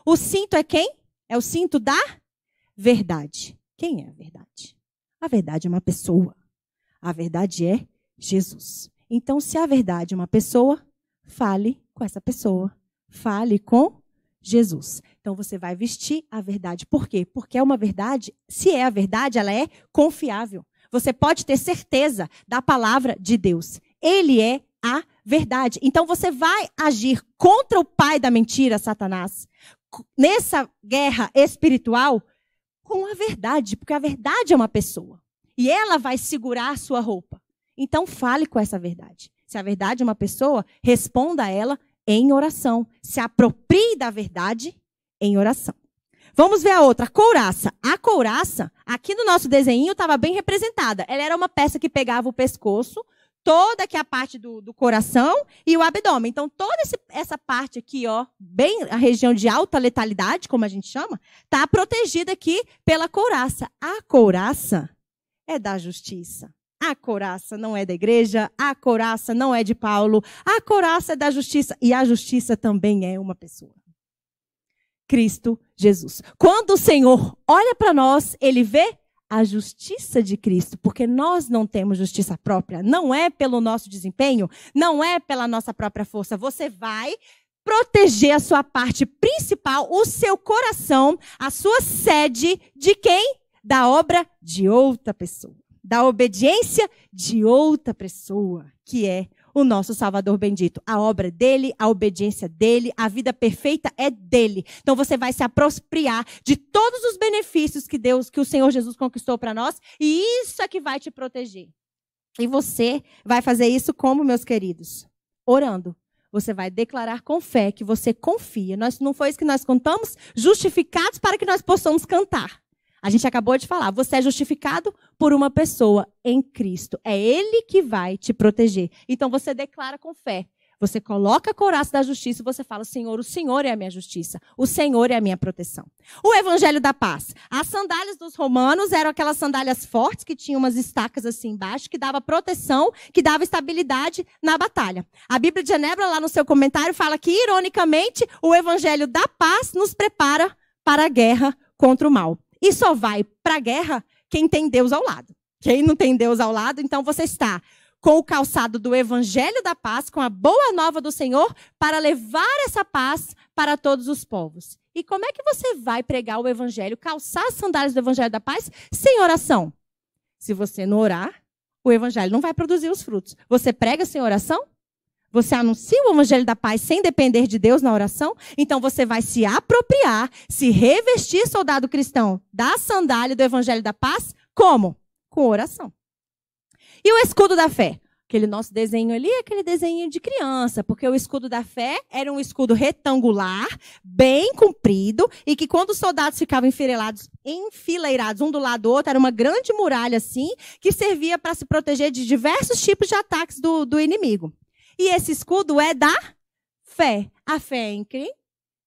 A: O cinto é quem? É o cinto da verdade. Quem é a verdade? A verdade é uma pessoa. A verdade é Jesus. Então, se a verdade é uma pessoa, fale com essa pessoa. Fale com Jesus. Então você vai vestir a verdade. Por quê? Porque é uma verdade, se é a verdade, ela é confiável. Você pode ter certeza da palavra de Deus. Ele é a verdade. Então você vai agir contra o pai da mentira, Satanás, nessa guerra espiritual com a verdade, porque a verdade é uma pessoa e ela vai segurar a sua roupa. Então fale com essa verdade. Se a verdade é uma pessoa, responda a ela em oração. Se aproprie da verdade em oração. Vamos ver a outra, a couraça. A couraça, aqui no nosso desenho, estava bem representada. Ela era uma peça que pegava o pescoço, toda aqui é a parte do, do coração e o abdômen. Então, toda esse, essa parte aqui, ó, bem a região de alta letalidade, como a gente chama, está protegida aqui pela couraça. A couraça é da justiça. A coraça não é da igreja, a coraça não é de Paulo, a coraça é da justiça e a justiça também é uma pessoa. Cristo Jesus. Quando o Senhor olha para nós, ele vê a justiça de Cristo, porque nós não temos justiça própria, não é pelo nosso desempenho, não é pela nossa própria força. Você vai proteger a sua parte principal, o seu coração, a sua sede de quem? Da obra de outra pessoa da obediência de outra pessoa, que é o nosso Salvador bendito. A obra dele, a obediência dele, a vida perfeita é dele. Então você vai se apropriar de todos os benefícios que Deus, que o Senhor Jesus conquistou para nós, e isso é que vai te proteger. E você vai fazer isso como, meus queridos? Orando. Você vai declarar com fé que você confia. Nós não foi isso que nós contamos? Justificados para que nós possamos cantar. A gente acabou de falar, você é justificado por uma pessoa em Cristo. É Ele que vai te proteger. Então você declara com fé. Você coloca a couraça da justiça e você fala: Senhor, o Senhor é a minha justiça, o Senhor é a minha proteção. O Evangelho da Paz. As sandálias dos romanos eram aquelas sandálias fortes que tinham umas estacas assim embaixo, que dava proteção, que dava estabilidade na batalha. A Bíblia de Genebra, lá no seu comentário, fala que, ironicamente, o Evangelho da Paz nos prepara para a guerra contra o mal. E só vai para a guerra quem tem Deus ao lado. Quem não tem Deus ao lado, então você está com o calçado do evangelho da paz, com a boa nova do Senhor, para levar essa paz para todos os povos. E como é que você vai pregar o evangelho, calçar as sandálias do evangelho da paz sem oração? Se você não orar, o evangelho não vai produzir os frutos. Você prega sem oração? Você anuncia o evangelho da paz sem depender de Deus na oração? Então você vai se apropriar, se revestir, soldado cristão, da sandália do evangelho da paz? Como? Com oração. E o escudo da fé? Aquele nosso desenho ali é aquele desenho de criança, porque o escudo da fé era um escudo retangular, bem comprido, e que quando os soldados ficavam enfileirados, enfileirados um do lado do outro, era uma grande muralha assim, que servia para se proteger de diversos tipos de ataques do, do inimigo. E esse escudo é da fé. A fé em quem?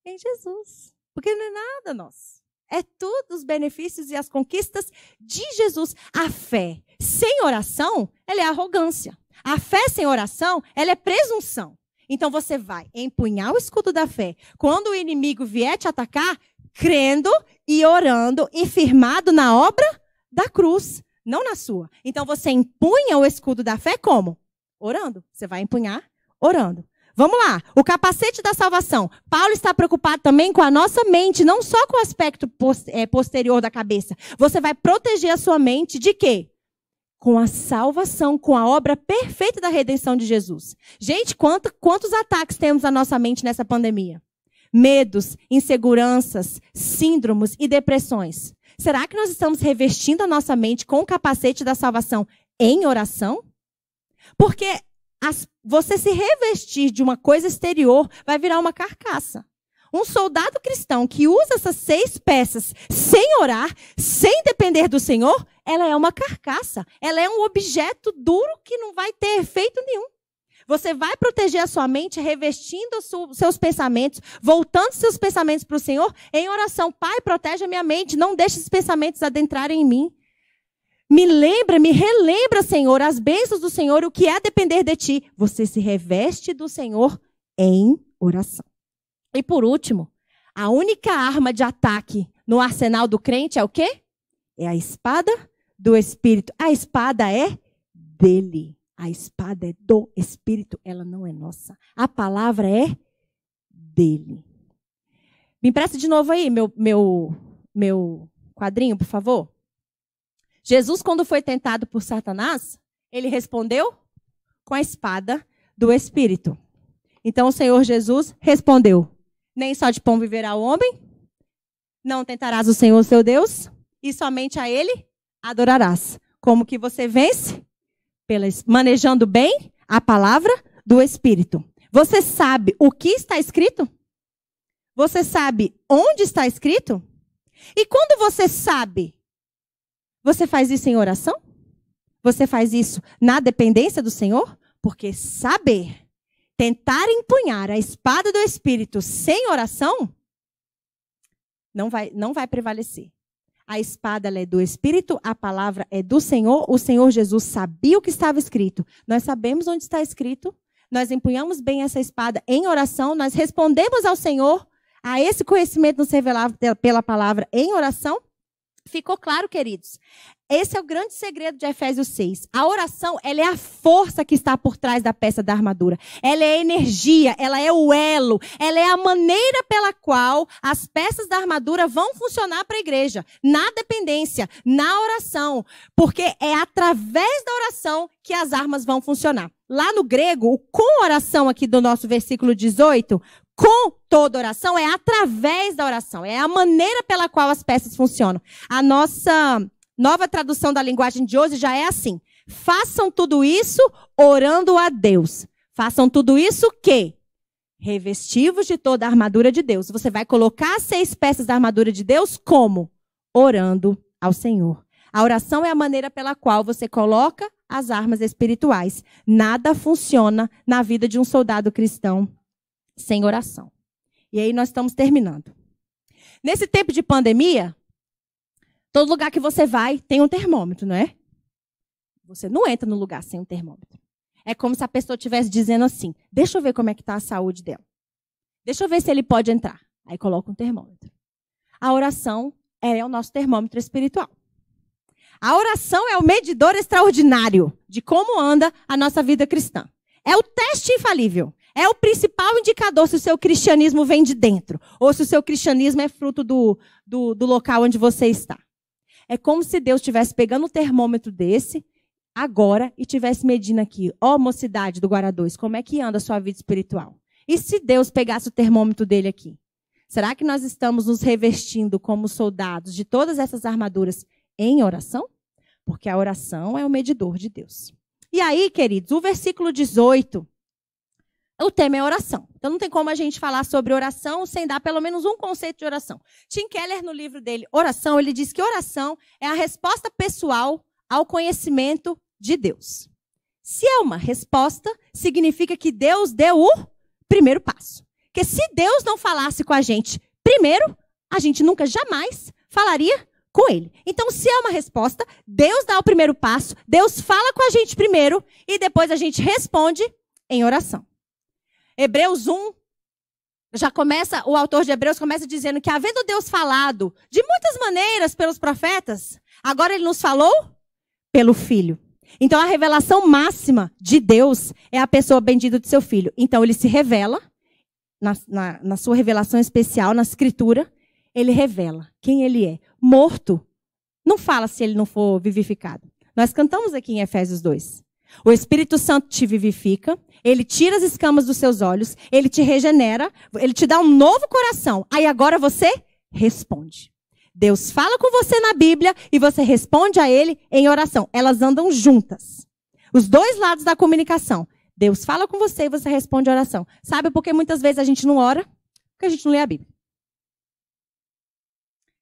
A: Em Jesus. Porque não é nada nosso. É tudo os benefícios e as conquistas de Jesus. A fé sem oração, ela é arrogância. A fé sem oração, ela é presunção. Então você vai empunhar o escudo da fé. Quando o inimigo vier te atacar, crendo e orando e firmado na obra da cruz, não na sua. Então você empunha o escudo da fé como? Orando. Você vai empunhar orando. Vamos lá, o capacete da salvação. Paulo está preocupado também com a nossa mente, não só com o aspecto é, posterior da cabeça. Você vai proteger a sua mente de quê? Com a salvação, com a obra perfeita da redenção de Jesus. Gente, quanto, quantos ataques temos à nossa mente nessa pandemia? Medos, inseguranças, síndromes e depressões. Será que nós estamos revestindo a nossa mente com o capacete da salvação em oração? Porque as, você se revestir de uma coisa exterior vai virar uma carcaça. Um soldado cristão que usa essas seis peças sem orar, sem depender do Senhor, ela é uma carcaça. Ela é um objeto duro que não vai ter efeito nenhum. Você vai proteger a sua mente revestindo os seus pensamentos, voltando seus pensamentos para o Senhor em oração. Pai, protege a minha mente, não deixe esses pensamentos adentrarem em mim. Me lembra, me relembra, Senhor, as bênçãos do Senhor, o que é depender de ti. Você se reveste do Senhor em oração. E por último, a única arma de ataque no arsenal do crente é o quê? É a espada do Espírito. A espada é dele. A espada é do Espírito, ela não é nossa. A palavra é dele. Me empresta de novo aí meu, meu, meu quadrinho, por favor. Jesus, quando foi tentado por Satanás, ele respondeu com a espada do Espírito. Então o Senhor Jesus respondeu: Nem só de pão viverá o homem, não tentarás o Senhor seu Deus, e somente a Ele adorarás. Como que você vence? Pelas, manejando bem a palavra do Espírito. Você sabe o que está escrito? Você sabe onde está escrito? E quando você sabe você faz isso em oração? Você faz isso na dependência do Senhor? Porque saber, tentar empunhar a espada do Espírito sem oração, não vai, não vai prevalecer. A espada é do Espírito, a palavra é do Senhor. O Senhor Jesus sabia o que estava escrito. Nós sabemos onde está escrito. Nós empunhamos bem essa espada em oração. Nós respondemos ao Senhor a esse conhecimento nos revelado pela palavra em oração. Ficou claro, queridos? Esse é o grande segredo de Efésios 6. A oração, ela é a força que está por trás da peça da armadura. Ela é a energia, ela é o elo, ela é a maneira pela qual as peças da armadura vão funcionar para a igreja, na dependência, na oração, porque é através da oração que as armas vão funcionar. Lá no grego, o com oração aqui do nosso versículo 18, com toda oração, é através da oração, é a maneira pela qual as peças funcionam. A nossa nova tradução da linguagem de hoje já é assim: façam tudo isso orando a Deus. Façam tudo isso que revestivos de toda a armadura de Deus. Você vai colocar as seis peças da armadura de Deus como orando ao Senhor. A oração é a maneira pela qual você coloca as armas espirituais. Nada funciona na vida de um soldado cristão sem oração. E aí nós estamos terminando. Nesse tempo de pandemia, todo lugar que você vai tem um termômetro, não é? Você não entra no lugar sem um termômetro. É como se a pessoa estivesse dizendo assim: deixa eu ver como é que está a saúde dela. Deixa eu ver se ele pode entrar. Aí coloca um termômetro. A oração é o nosso termômetro espiritual. A oração é o medidor extraordinário de como anda a nossa vida cristã. É o teste infalível. É o principal indicador se o seu cristianismo vem de dentro ou se o seu cristianismo é fruto do, do, do local onde você está. É como se Deus estivesse pegando um termômetro desse agora e estivesse medindo aqui, ó oh, mocidade do Guará 2, como é que anda a sua vida espiritual? E se Deus pegasse o termômetro dele aqui? Será que nós estamos nos revestindo como soldados de todas essas armaduras em oração? Porque a oração é o medidor de Deus. E aí, queridos, o versículo 18 o tema é oração. Então não tem como a gente falar sobre oração sem dar pelo menos um conceito de oração. Tim Keller, no livro dele Oração, ele diz que oração é a resposta pessoal ao conhecimento de Deus. Se é uma resposta, significa que Deus deu o primeiro passo. Porque se Deus não falasse com a gente primeiro, a gente nunca jamais falaria com ele. Então, se é uma resposta, Deus dá o primeiro passo, Deus fala com a gente primeiro e depois a gente responde em oração. Hebreus 1, já começa, o autor de Hebreus começa dizendo que, havendo Deus falado de muitas maneiras pelos profetas, agora ele nos falou pelo Filho. Então, a revelação máxima de Deus é a pessoa bendita de seu Filho. Então, ele se revela, na, na, na sua revelação especial, na Escritura, ele revela quem ele é. Morto, não fala se ele não for vivificado. Nós cantamos aqui em Efésios 2. O Espírito Santo te vivifica, ele tira as escamas dos seus olhos, ele te regenera, ele te dá um novo coração. Aí agora você responde. Deus fala com você na Bíblia e você responde a ele em oração. Elas andam juntas. Os dois lados da comunicação. Deus fala com você e você responde a oração. Sabe por que muitas vezes a gente não ora? Porque a gente não lê a Bíblia.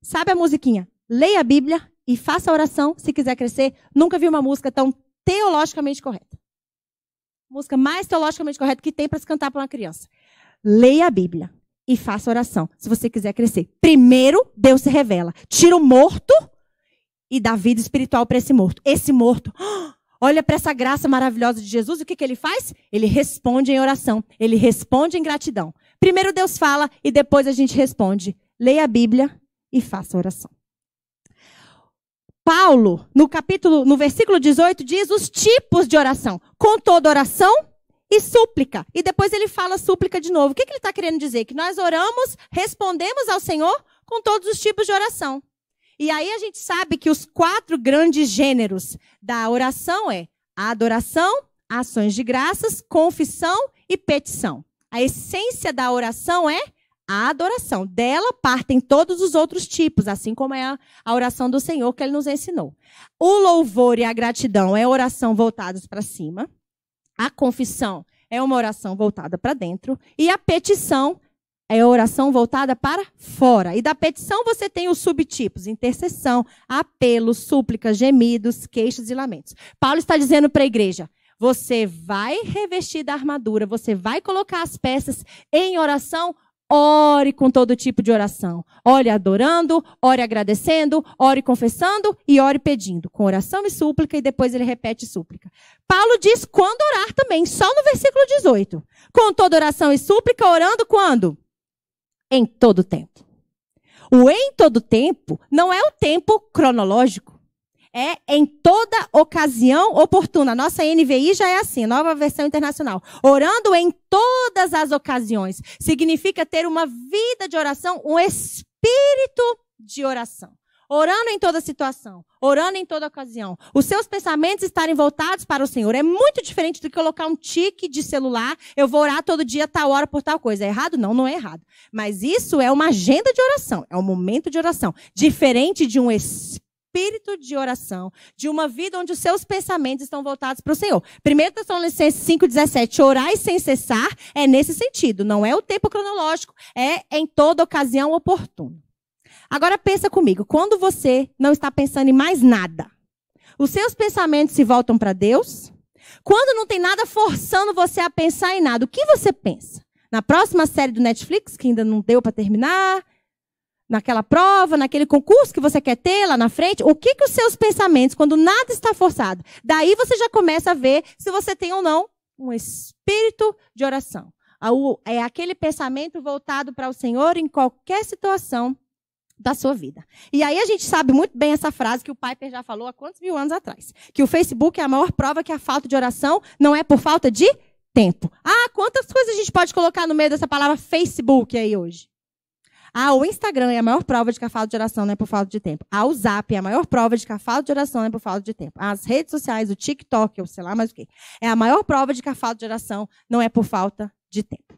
A: Sabe a musiquinha? Leia a Bíblia e faça a oração se quiser crescer. Nunca vi uma música tão teologicamente correta. Música mais teologicamente correta que tem para se cantar para uma criança. Leia a Bíblia e faça oração, se você quiser crescer. Primeiro, Deus se revela. Tira o morto e dá vida espiritual para esse morto. Esse morto. Olha para essa graça maravilhosa de Jesus, o que, que ele faz? Ele responde em oração, ele responde em gratidão. Primeiro Deus fala e depois a gente responde. Leia a Bíblia e faça oração. Paulo, no capítulo, no versículo 18, diz os tipos de oração. Com toda oração e súplica. E depois ele fala súplica de novo. O que, que ele está querendo dizer? Que nós oramos, respondemos ao Senhor com todos os tipos de oração. E aí a gente sabe que os quatro grandes gêneros da oração é a adoração, ações de graças, confissão e petição. A essência da oração é a adoração. Dela partem todos os outros tipos, assim como é a, oração do Senhor que ele nos ensinou. O louvor e a gratidão é oração voltadas para cima. A confissão é uma oração voltada para dentro. E a petição é oração voltada para fora. E da petição você tem os subtipos: intercessão, apelo, súplicas, gemidos, queixas e lamentos. Paulo está dizendo para a igreja: você vai revestir da armadura, você vai colocar as peças em oração Ore com todo tipo de oração. Ore adorando, ore agradecendo, ore confessando e ore pedindo. Com oração e súplica, e depois ele repete súplica. Paulo diz quando orar também, só no versículo 18. Com toda oração e súplica, orando quando? Em todo tempo. O em todo tempo não é o tempo cronológico é em toda ocasião oportuna. Nossa NVI já é assim, nova versão internacional. Orando em todas as ocasiões significa ter uma vida de oração, um espírito de oração. Orando em toda situação, orando em toda ocasião. Os seus pensamentos estarem voltados para o Senhor. É muito diferente do que colocar um tique de celular, eu vou orar todo dia, tal hora, por tal coisa. É errado? Não, não é errado. Mas isso é uma agenda de oração, é um momento de oração. Diferente de um espírito espírito de oração, de uma vida onde os seus pensamentos estão voltados para o Senhor. 1 Tessalonicenses 5,17, Orar sem cessar é nesse sentido, não é o tempo cronológico, é em toda ocasião oportuna. Agora pensa comigo, quando você não está pensando em mais nada, os seus pensamentos se voltam para Deus? Quando não tem nada forçando você a pensar em nada, o que você pensa? Na próxima série do Netflix, que ainda não deu para terminar, naquela prova, naquele concurso que você quer ter lá na frente, o que que os seus pensamentos, quando nada está forçado, daí você já começa a ver se você tem ou não um espírito de oração. É aquele pensamento voltado para o Senhor em qualquer situação da sua vida. E aí a gente sabe muito bem essa frase que o Piper já falou há quantos mil anos atrás, que o Facebook é a maior prova que a falta de oração não é por falta de tempo. Ah, quantas coisas a gente pode colocar no meio dessa palavra Facebook aí hoje? Ah, o Instagram é a maior prova de que a falta de oração não é por falta de tempo. Ah, o Zap é a maior prova de que a falta de oração não é por falta de tempo. As redes sociais, o TikTok, ou sei lá mais o quê, é a maior prova de que a falta de oração não é por falta de tempo.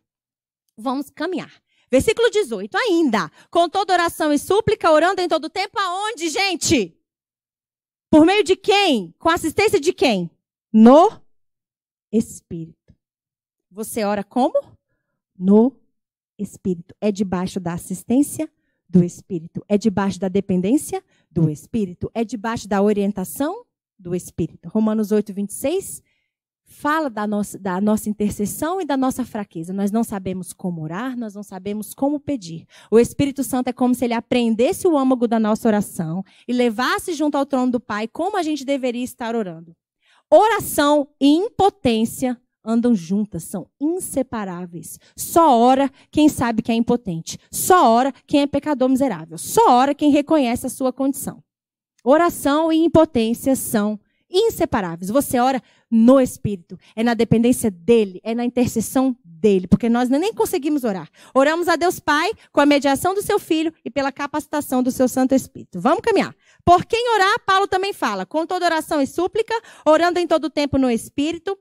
A: Vamos caminhar. Versículo 18 ainda. Com toda oração e súplica, orando em todo tempo, aonde, gente? Por meio de quem? Com assistência de quem? No Espírito. Você ora como? No Espírito. É debaixo da assistência do Espírito. É debaixo da dependência do Espírito. É debaixo da orientação do Espírito. Romanos 8, 26 fala da nossa, da nossa intercessão e da nossa fraqueza. Nós não sabemos como orar, nós não sabemos como pedir. O Espírito Santo é como se ele aprendesse o âmago da nossa oração e levasse junto ao trono do Pai como a gente deveria estar orando. Oração e impotência andam juntas, são inseparáveis. Só ora quem sabe que é impotente. Só ora quem é pecador miserável. Só ora quem reconhece a sua condição. Oração e impotência são inseparáveis. Você ora no Espírito, é na dependência dele, é na intercessão dele, porque nós nem conseguimos orar. Oramos a Deus Pai com a mediação do seu Filho e pela capacitação do seu Santo Espírito. Vamos caminhar. Por quem orar, Paulo também fala, com toda oração e súplica, orando em todo tempo no Espírito,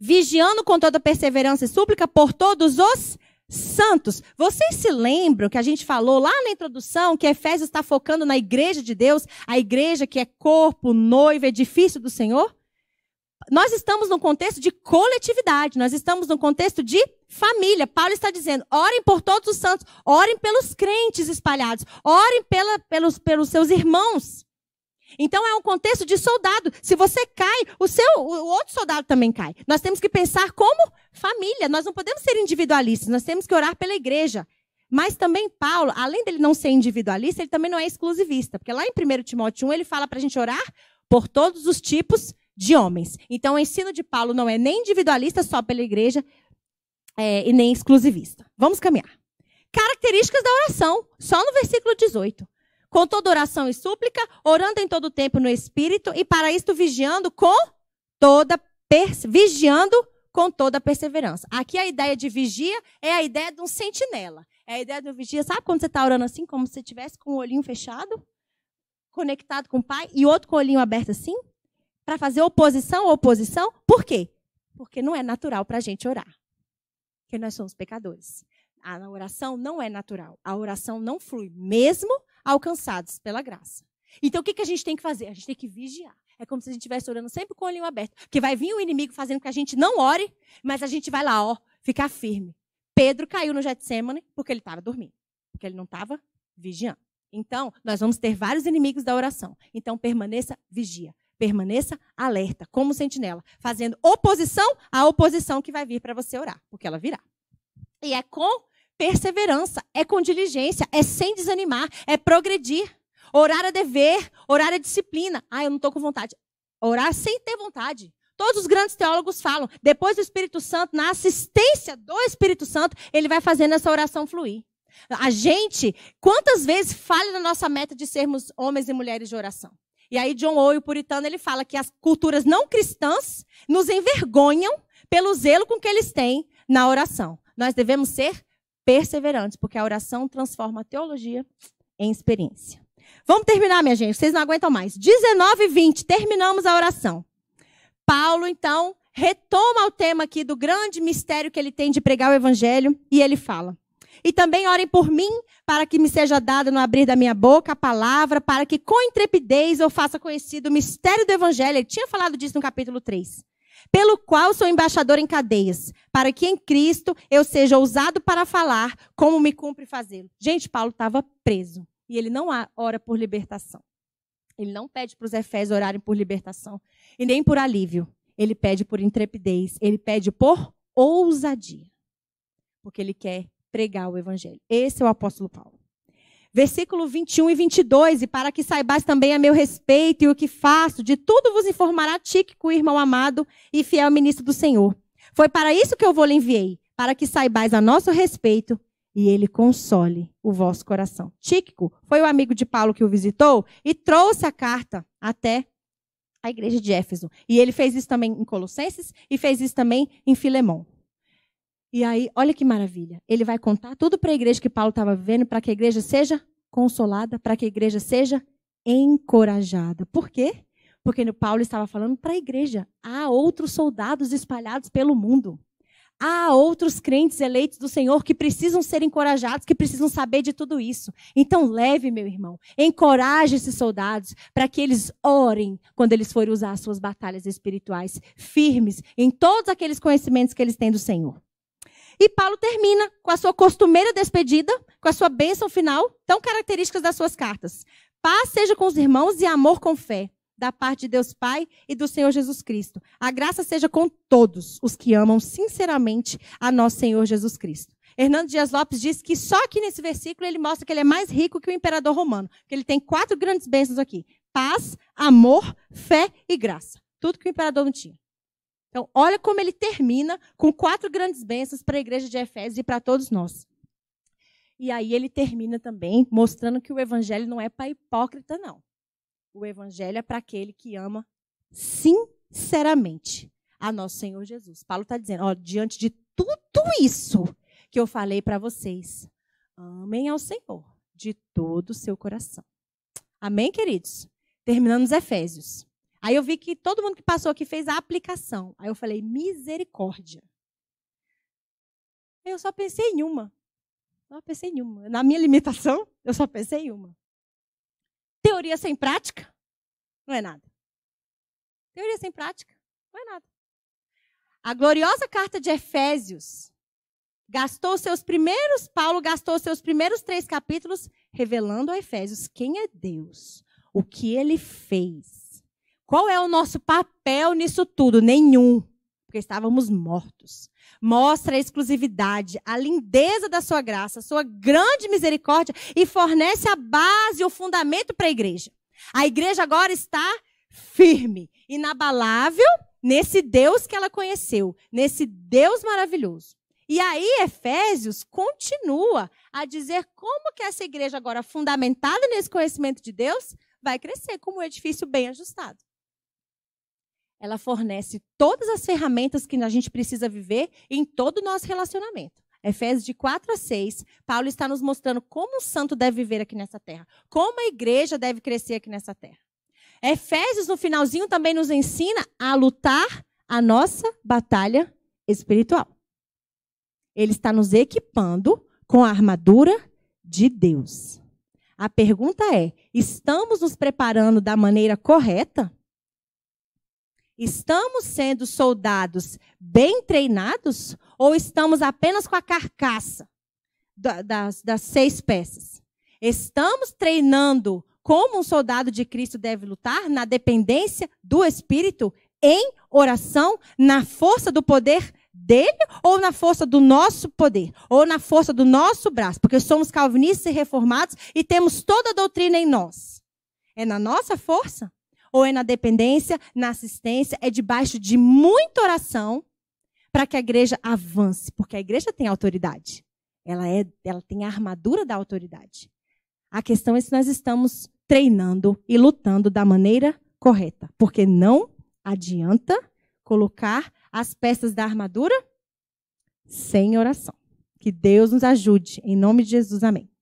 A: vigiando com toda perseverança e súplica por todos os santos. Vocês se lembram que a gente falou lá na introdução que Efésios está focando na igreja de Deus, a igreja que é corpo, noiva, edifício do Senhor? Nós estamos num contexto de coletividade, nós estamos num contexto de família. Paulo está dizendo: orem por todos os santos, orem pelos crentes espalhados, orem pela, pelos, pelos seus irmãos. Então é um contexto de soldado. Se você cai, o seu o outro soldado também cai. Nós temos que pensar como família. Nós não podemos ser individualistas. Nós temos que orar pela igreja. Mas também Paulo, além dele não ser individualista, ele também não é exclusivista, porque lá em 1 Timóteo 1 ele fala para a gente orar por todos os tipos de homens. Então o ensino de Paulo não é nem individualista só pela igreja é, e nem exclusivista. Vamos caminhar. Características da oração, só no versículo 18 com toda oração e súplica, orando em todo tempo no Espírito, e para isto vigiando com toda vigiando com toda perseverança. Aqui a ideia de vigia é a ideia de um sentinela. É a ideia do vigia, sabe quando você está orando assim, como se tivesse com o olhinho fechado, conectado com o Pai, e outro com o olhinho aberto assim? Para fazer oposição, oposição. Por quê? Porque não é natural para a gente orar. Porque nós somos pecadores. A oração não é natural. A oração não flui, mesmo alcançados pela graça. Então, o que, que a gente tem que fazer? A gente tem que vigiar. É como se a gente estivesse orando sempre com o olhinho aberto. Porque vai vir o inimigo fazendo com que a gente não ore, mas a gente vai lá, ó, ficar firme. Pedro caiu no Getsemane porque ele estava dormindo, porque ele não estava vigiando. Então, nós vamos ter vários inimigos da oração. Então, permaneça vigia, permaneça alerta, como sentinela, fazendo oposição à oposição que vai vir para você orar, porque ela virá. E é com perseverança, é com diligência, é sem desanimar, é progredir. Orar é dever, orar é disciplina. Ah, eu não estou com vontade. Orar sem ter vontade. Todos os grandes teólogos falam, depois do Espírito Santo, na assistência do Espírito Santo, ele vai fazendo essa oração fluir. A gente, quantas vezes falha na nossa meta de sermos homens e mulheres de oração? E aí John Owen, o puritano, ele fala que as culturas não cristãs nos envergonham pelo zelo com que eles têm na oração. Nós devemos ser perseverantes, porque a oração transforma a teologia em experiência. Vamos terminar, minha gente, vocês não aguentam mais. 19 e 20, terminamos a oração. Paulo, então, retoma o tema aqui do grande mistério que ele tem de pregar o evangelho e ele fala: E também orem por mim, para que me seja dada no abrir da minha boca a palavra, para que com intrepidez eu faça conhecido o mistério do evangelho. Ele tinha falado disso no capítulo 3 pelo qual sou embaixador em cadeias, para que em Cristo eu seja ousado para falar como me cumpre fazê-lo. Gente, Paulo estava preso e ele não ora por libertação. Ele não pede para os Efésios orarem por libertação e nem por alívio. Ele pede por intrepidez, ele pede por ousadia, porque ele quer pregar o evangelho. Esse é o apóstolo Paulo. Versículo 21 e 22, e para que saibais também a meu respeito e o que faço, de tudo vos informará Tíquico, irmão amado e fiel ministro do Senhor. Foi para isso que eu vou lhe enviei, para que saibais a nosso respeito e ele console o vosso coração. Tíquico foi o amigo de Paulo que o visitou e trouxe a carta até a igreja de Éfeso. E ele fez isso também em Colossenses e fez isso também em Filemão. E aí, olha que maravilha. Ele vai contar tudo para a igreja que Paulo estava vivendo, para que a igreja seja consolada, para que a igreja seja encorajada. Por quê? Porque Paulo estava falando para a igreja. Há outros soldados espalhados pelo mundo. Há outros crentes eleitos do Senhor que precisam ser encorajados, que precisam saber de tudo isso. Então, leve, meu irmão, encoraje esses soldados para que eles orem quando eles forem usar as suas batalhas espirituais, firmes em todos aqueles conhecimentos que eles têm do Senhor. E Paulo termina com a sua costumeira despedida, com a sua bênção final, tão características das suas cartas. Paz seja com os irmãos e amor com fé, da parte de Deus Pai e do Senhor Jesus Cristo. A graça seja com todos os que amam sinceramente a nosso Senhor Jesus Cristo. Hernando Dias Lopes diz que só aqui nesse versículo ele mostra que ele é mais rico que o imperador romano, porque ele tem quatro grandes bênçãos aqui: paz, amor, fé e graça. Tudo que o imperador não tinha. Então, olha como ele termina com quatro grandes bênçãos para a igreja de Efésios e para todos nós. E aí ele termina também mostrando que o evangelho não é para hipócrita, não. O evangelho é para aquele que ama sinceramente a nosso Senhor Jesus. Paulo está dizendo, ó, diante de tudo isso que eu falei para vocês, amem ao Senhor de todo o seu coração. Amém, queridos? Terminando os Efésios. Aí eu vi que todo mundo que passou aqui fez a aplicação. Aí eu falei, misericórdia. Eu só pensei em uma. Só pensei em uma. Na minha limitação, eu só pensei em uma. Teoria sem prática não é nada. Teoria sem prática não é nada. A gloriosa carta de Efésios gastou seus primeiros, Paulo gastou seus primeiros três capítulos revelando a Efésios quem é Deus, o que ele fez qual é o nosso papel nisso tudo? Nenhum, porque estávamos mortos. Mostra a exclusividade, a lindeza da sua graça, a sua grande misericórdia e fornece a base, o fundamento para a igreja. A igreja agora está firme, inabalável nesse Deus que ela conheceu, nesse Deus maravilhoso. E aí Efésios continua a dizer como que essa igreja agora fundamentada nesse conhecimento de Deus vai crescer como um edifício bem ajustado ela fornece todas as ferramentas que a gente precisa viver em todo o nosso relacionamento. Efésios de 4 a 6, Paulo está nos mostrando como o santo deve viver aqui nessa terra, como a igreja deve crescer aqui nessa terra. Efésios, no finalzinho, também nos ensina a lutar a nossa batalha espiritual. Ele está nos equipando com a armadura de Deus. A pergunta é: estamos nos preparando da maneira correta? Estamos sendo soldados bem treinados ou estamos apenas com a carcaça das, das seis peças? Estamos treinando como um soldado de Cristo deve lutar na dependência do Espírito, em oração, na força do poder dele ou na força do nosso poder, ou na força do nosso braço, porque somos calvinistas e reformados e temos toda a doutrina em nós. É na nossa força? ou é na dependência, na assistência, é debaixo de muita oração para que a igreja avance, porque a igreja tem autoridade. Ela, é, ela tem a armadura da autoridade. A questão é se nós estamos treinando e lutando da maneira correta, porque não adianta colocar as peças da armadura sem oração. Que Deus nos ajude, em nome de Jesus, amém.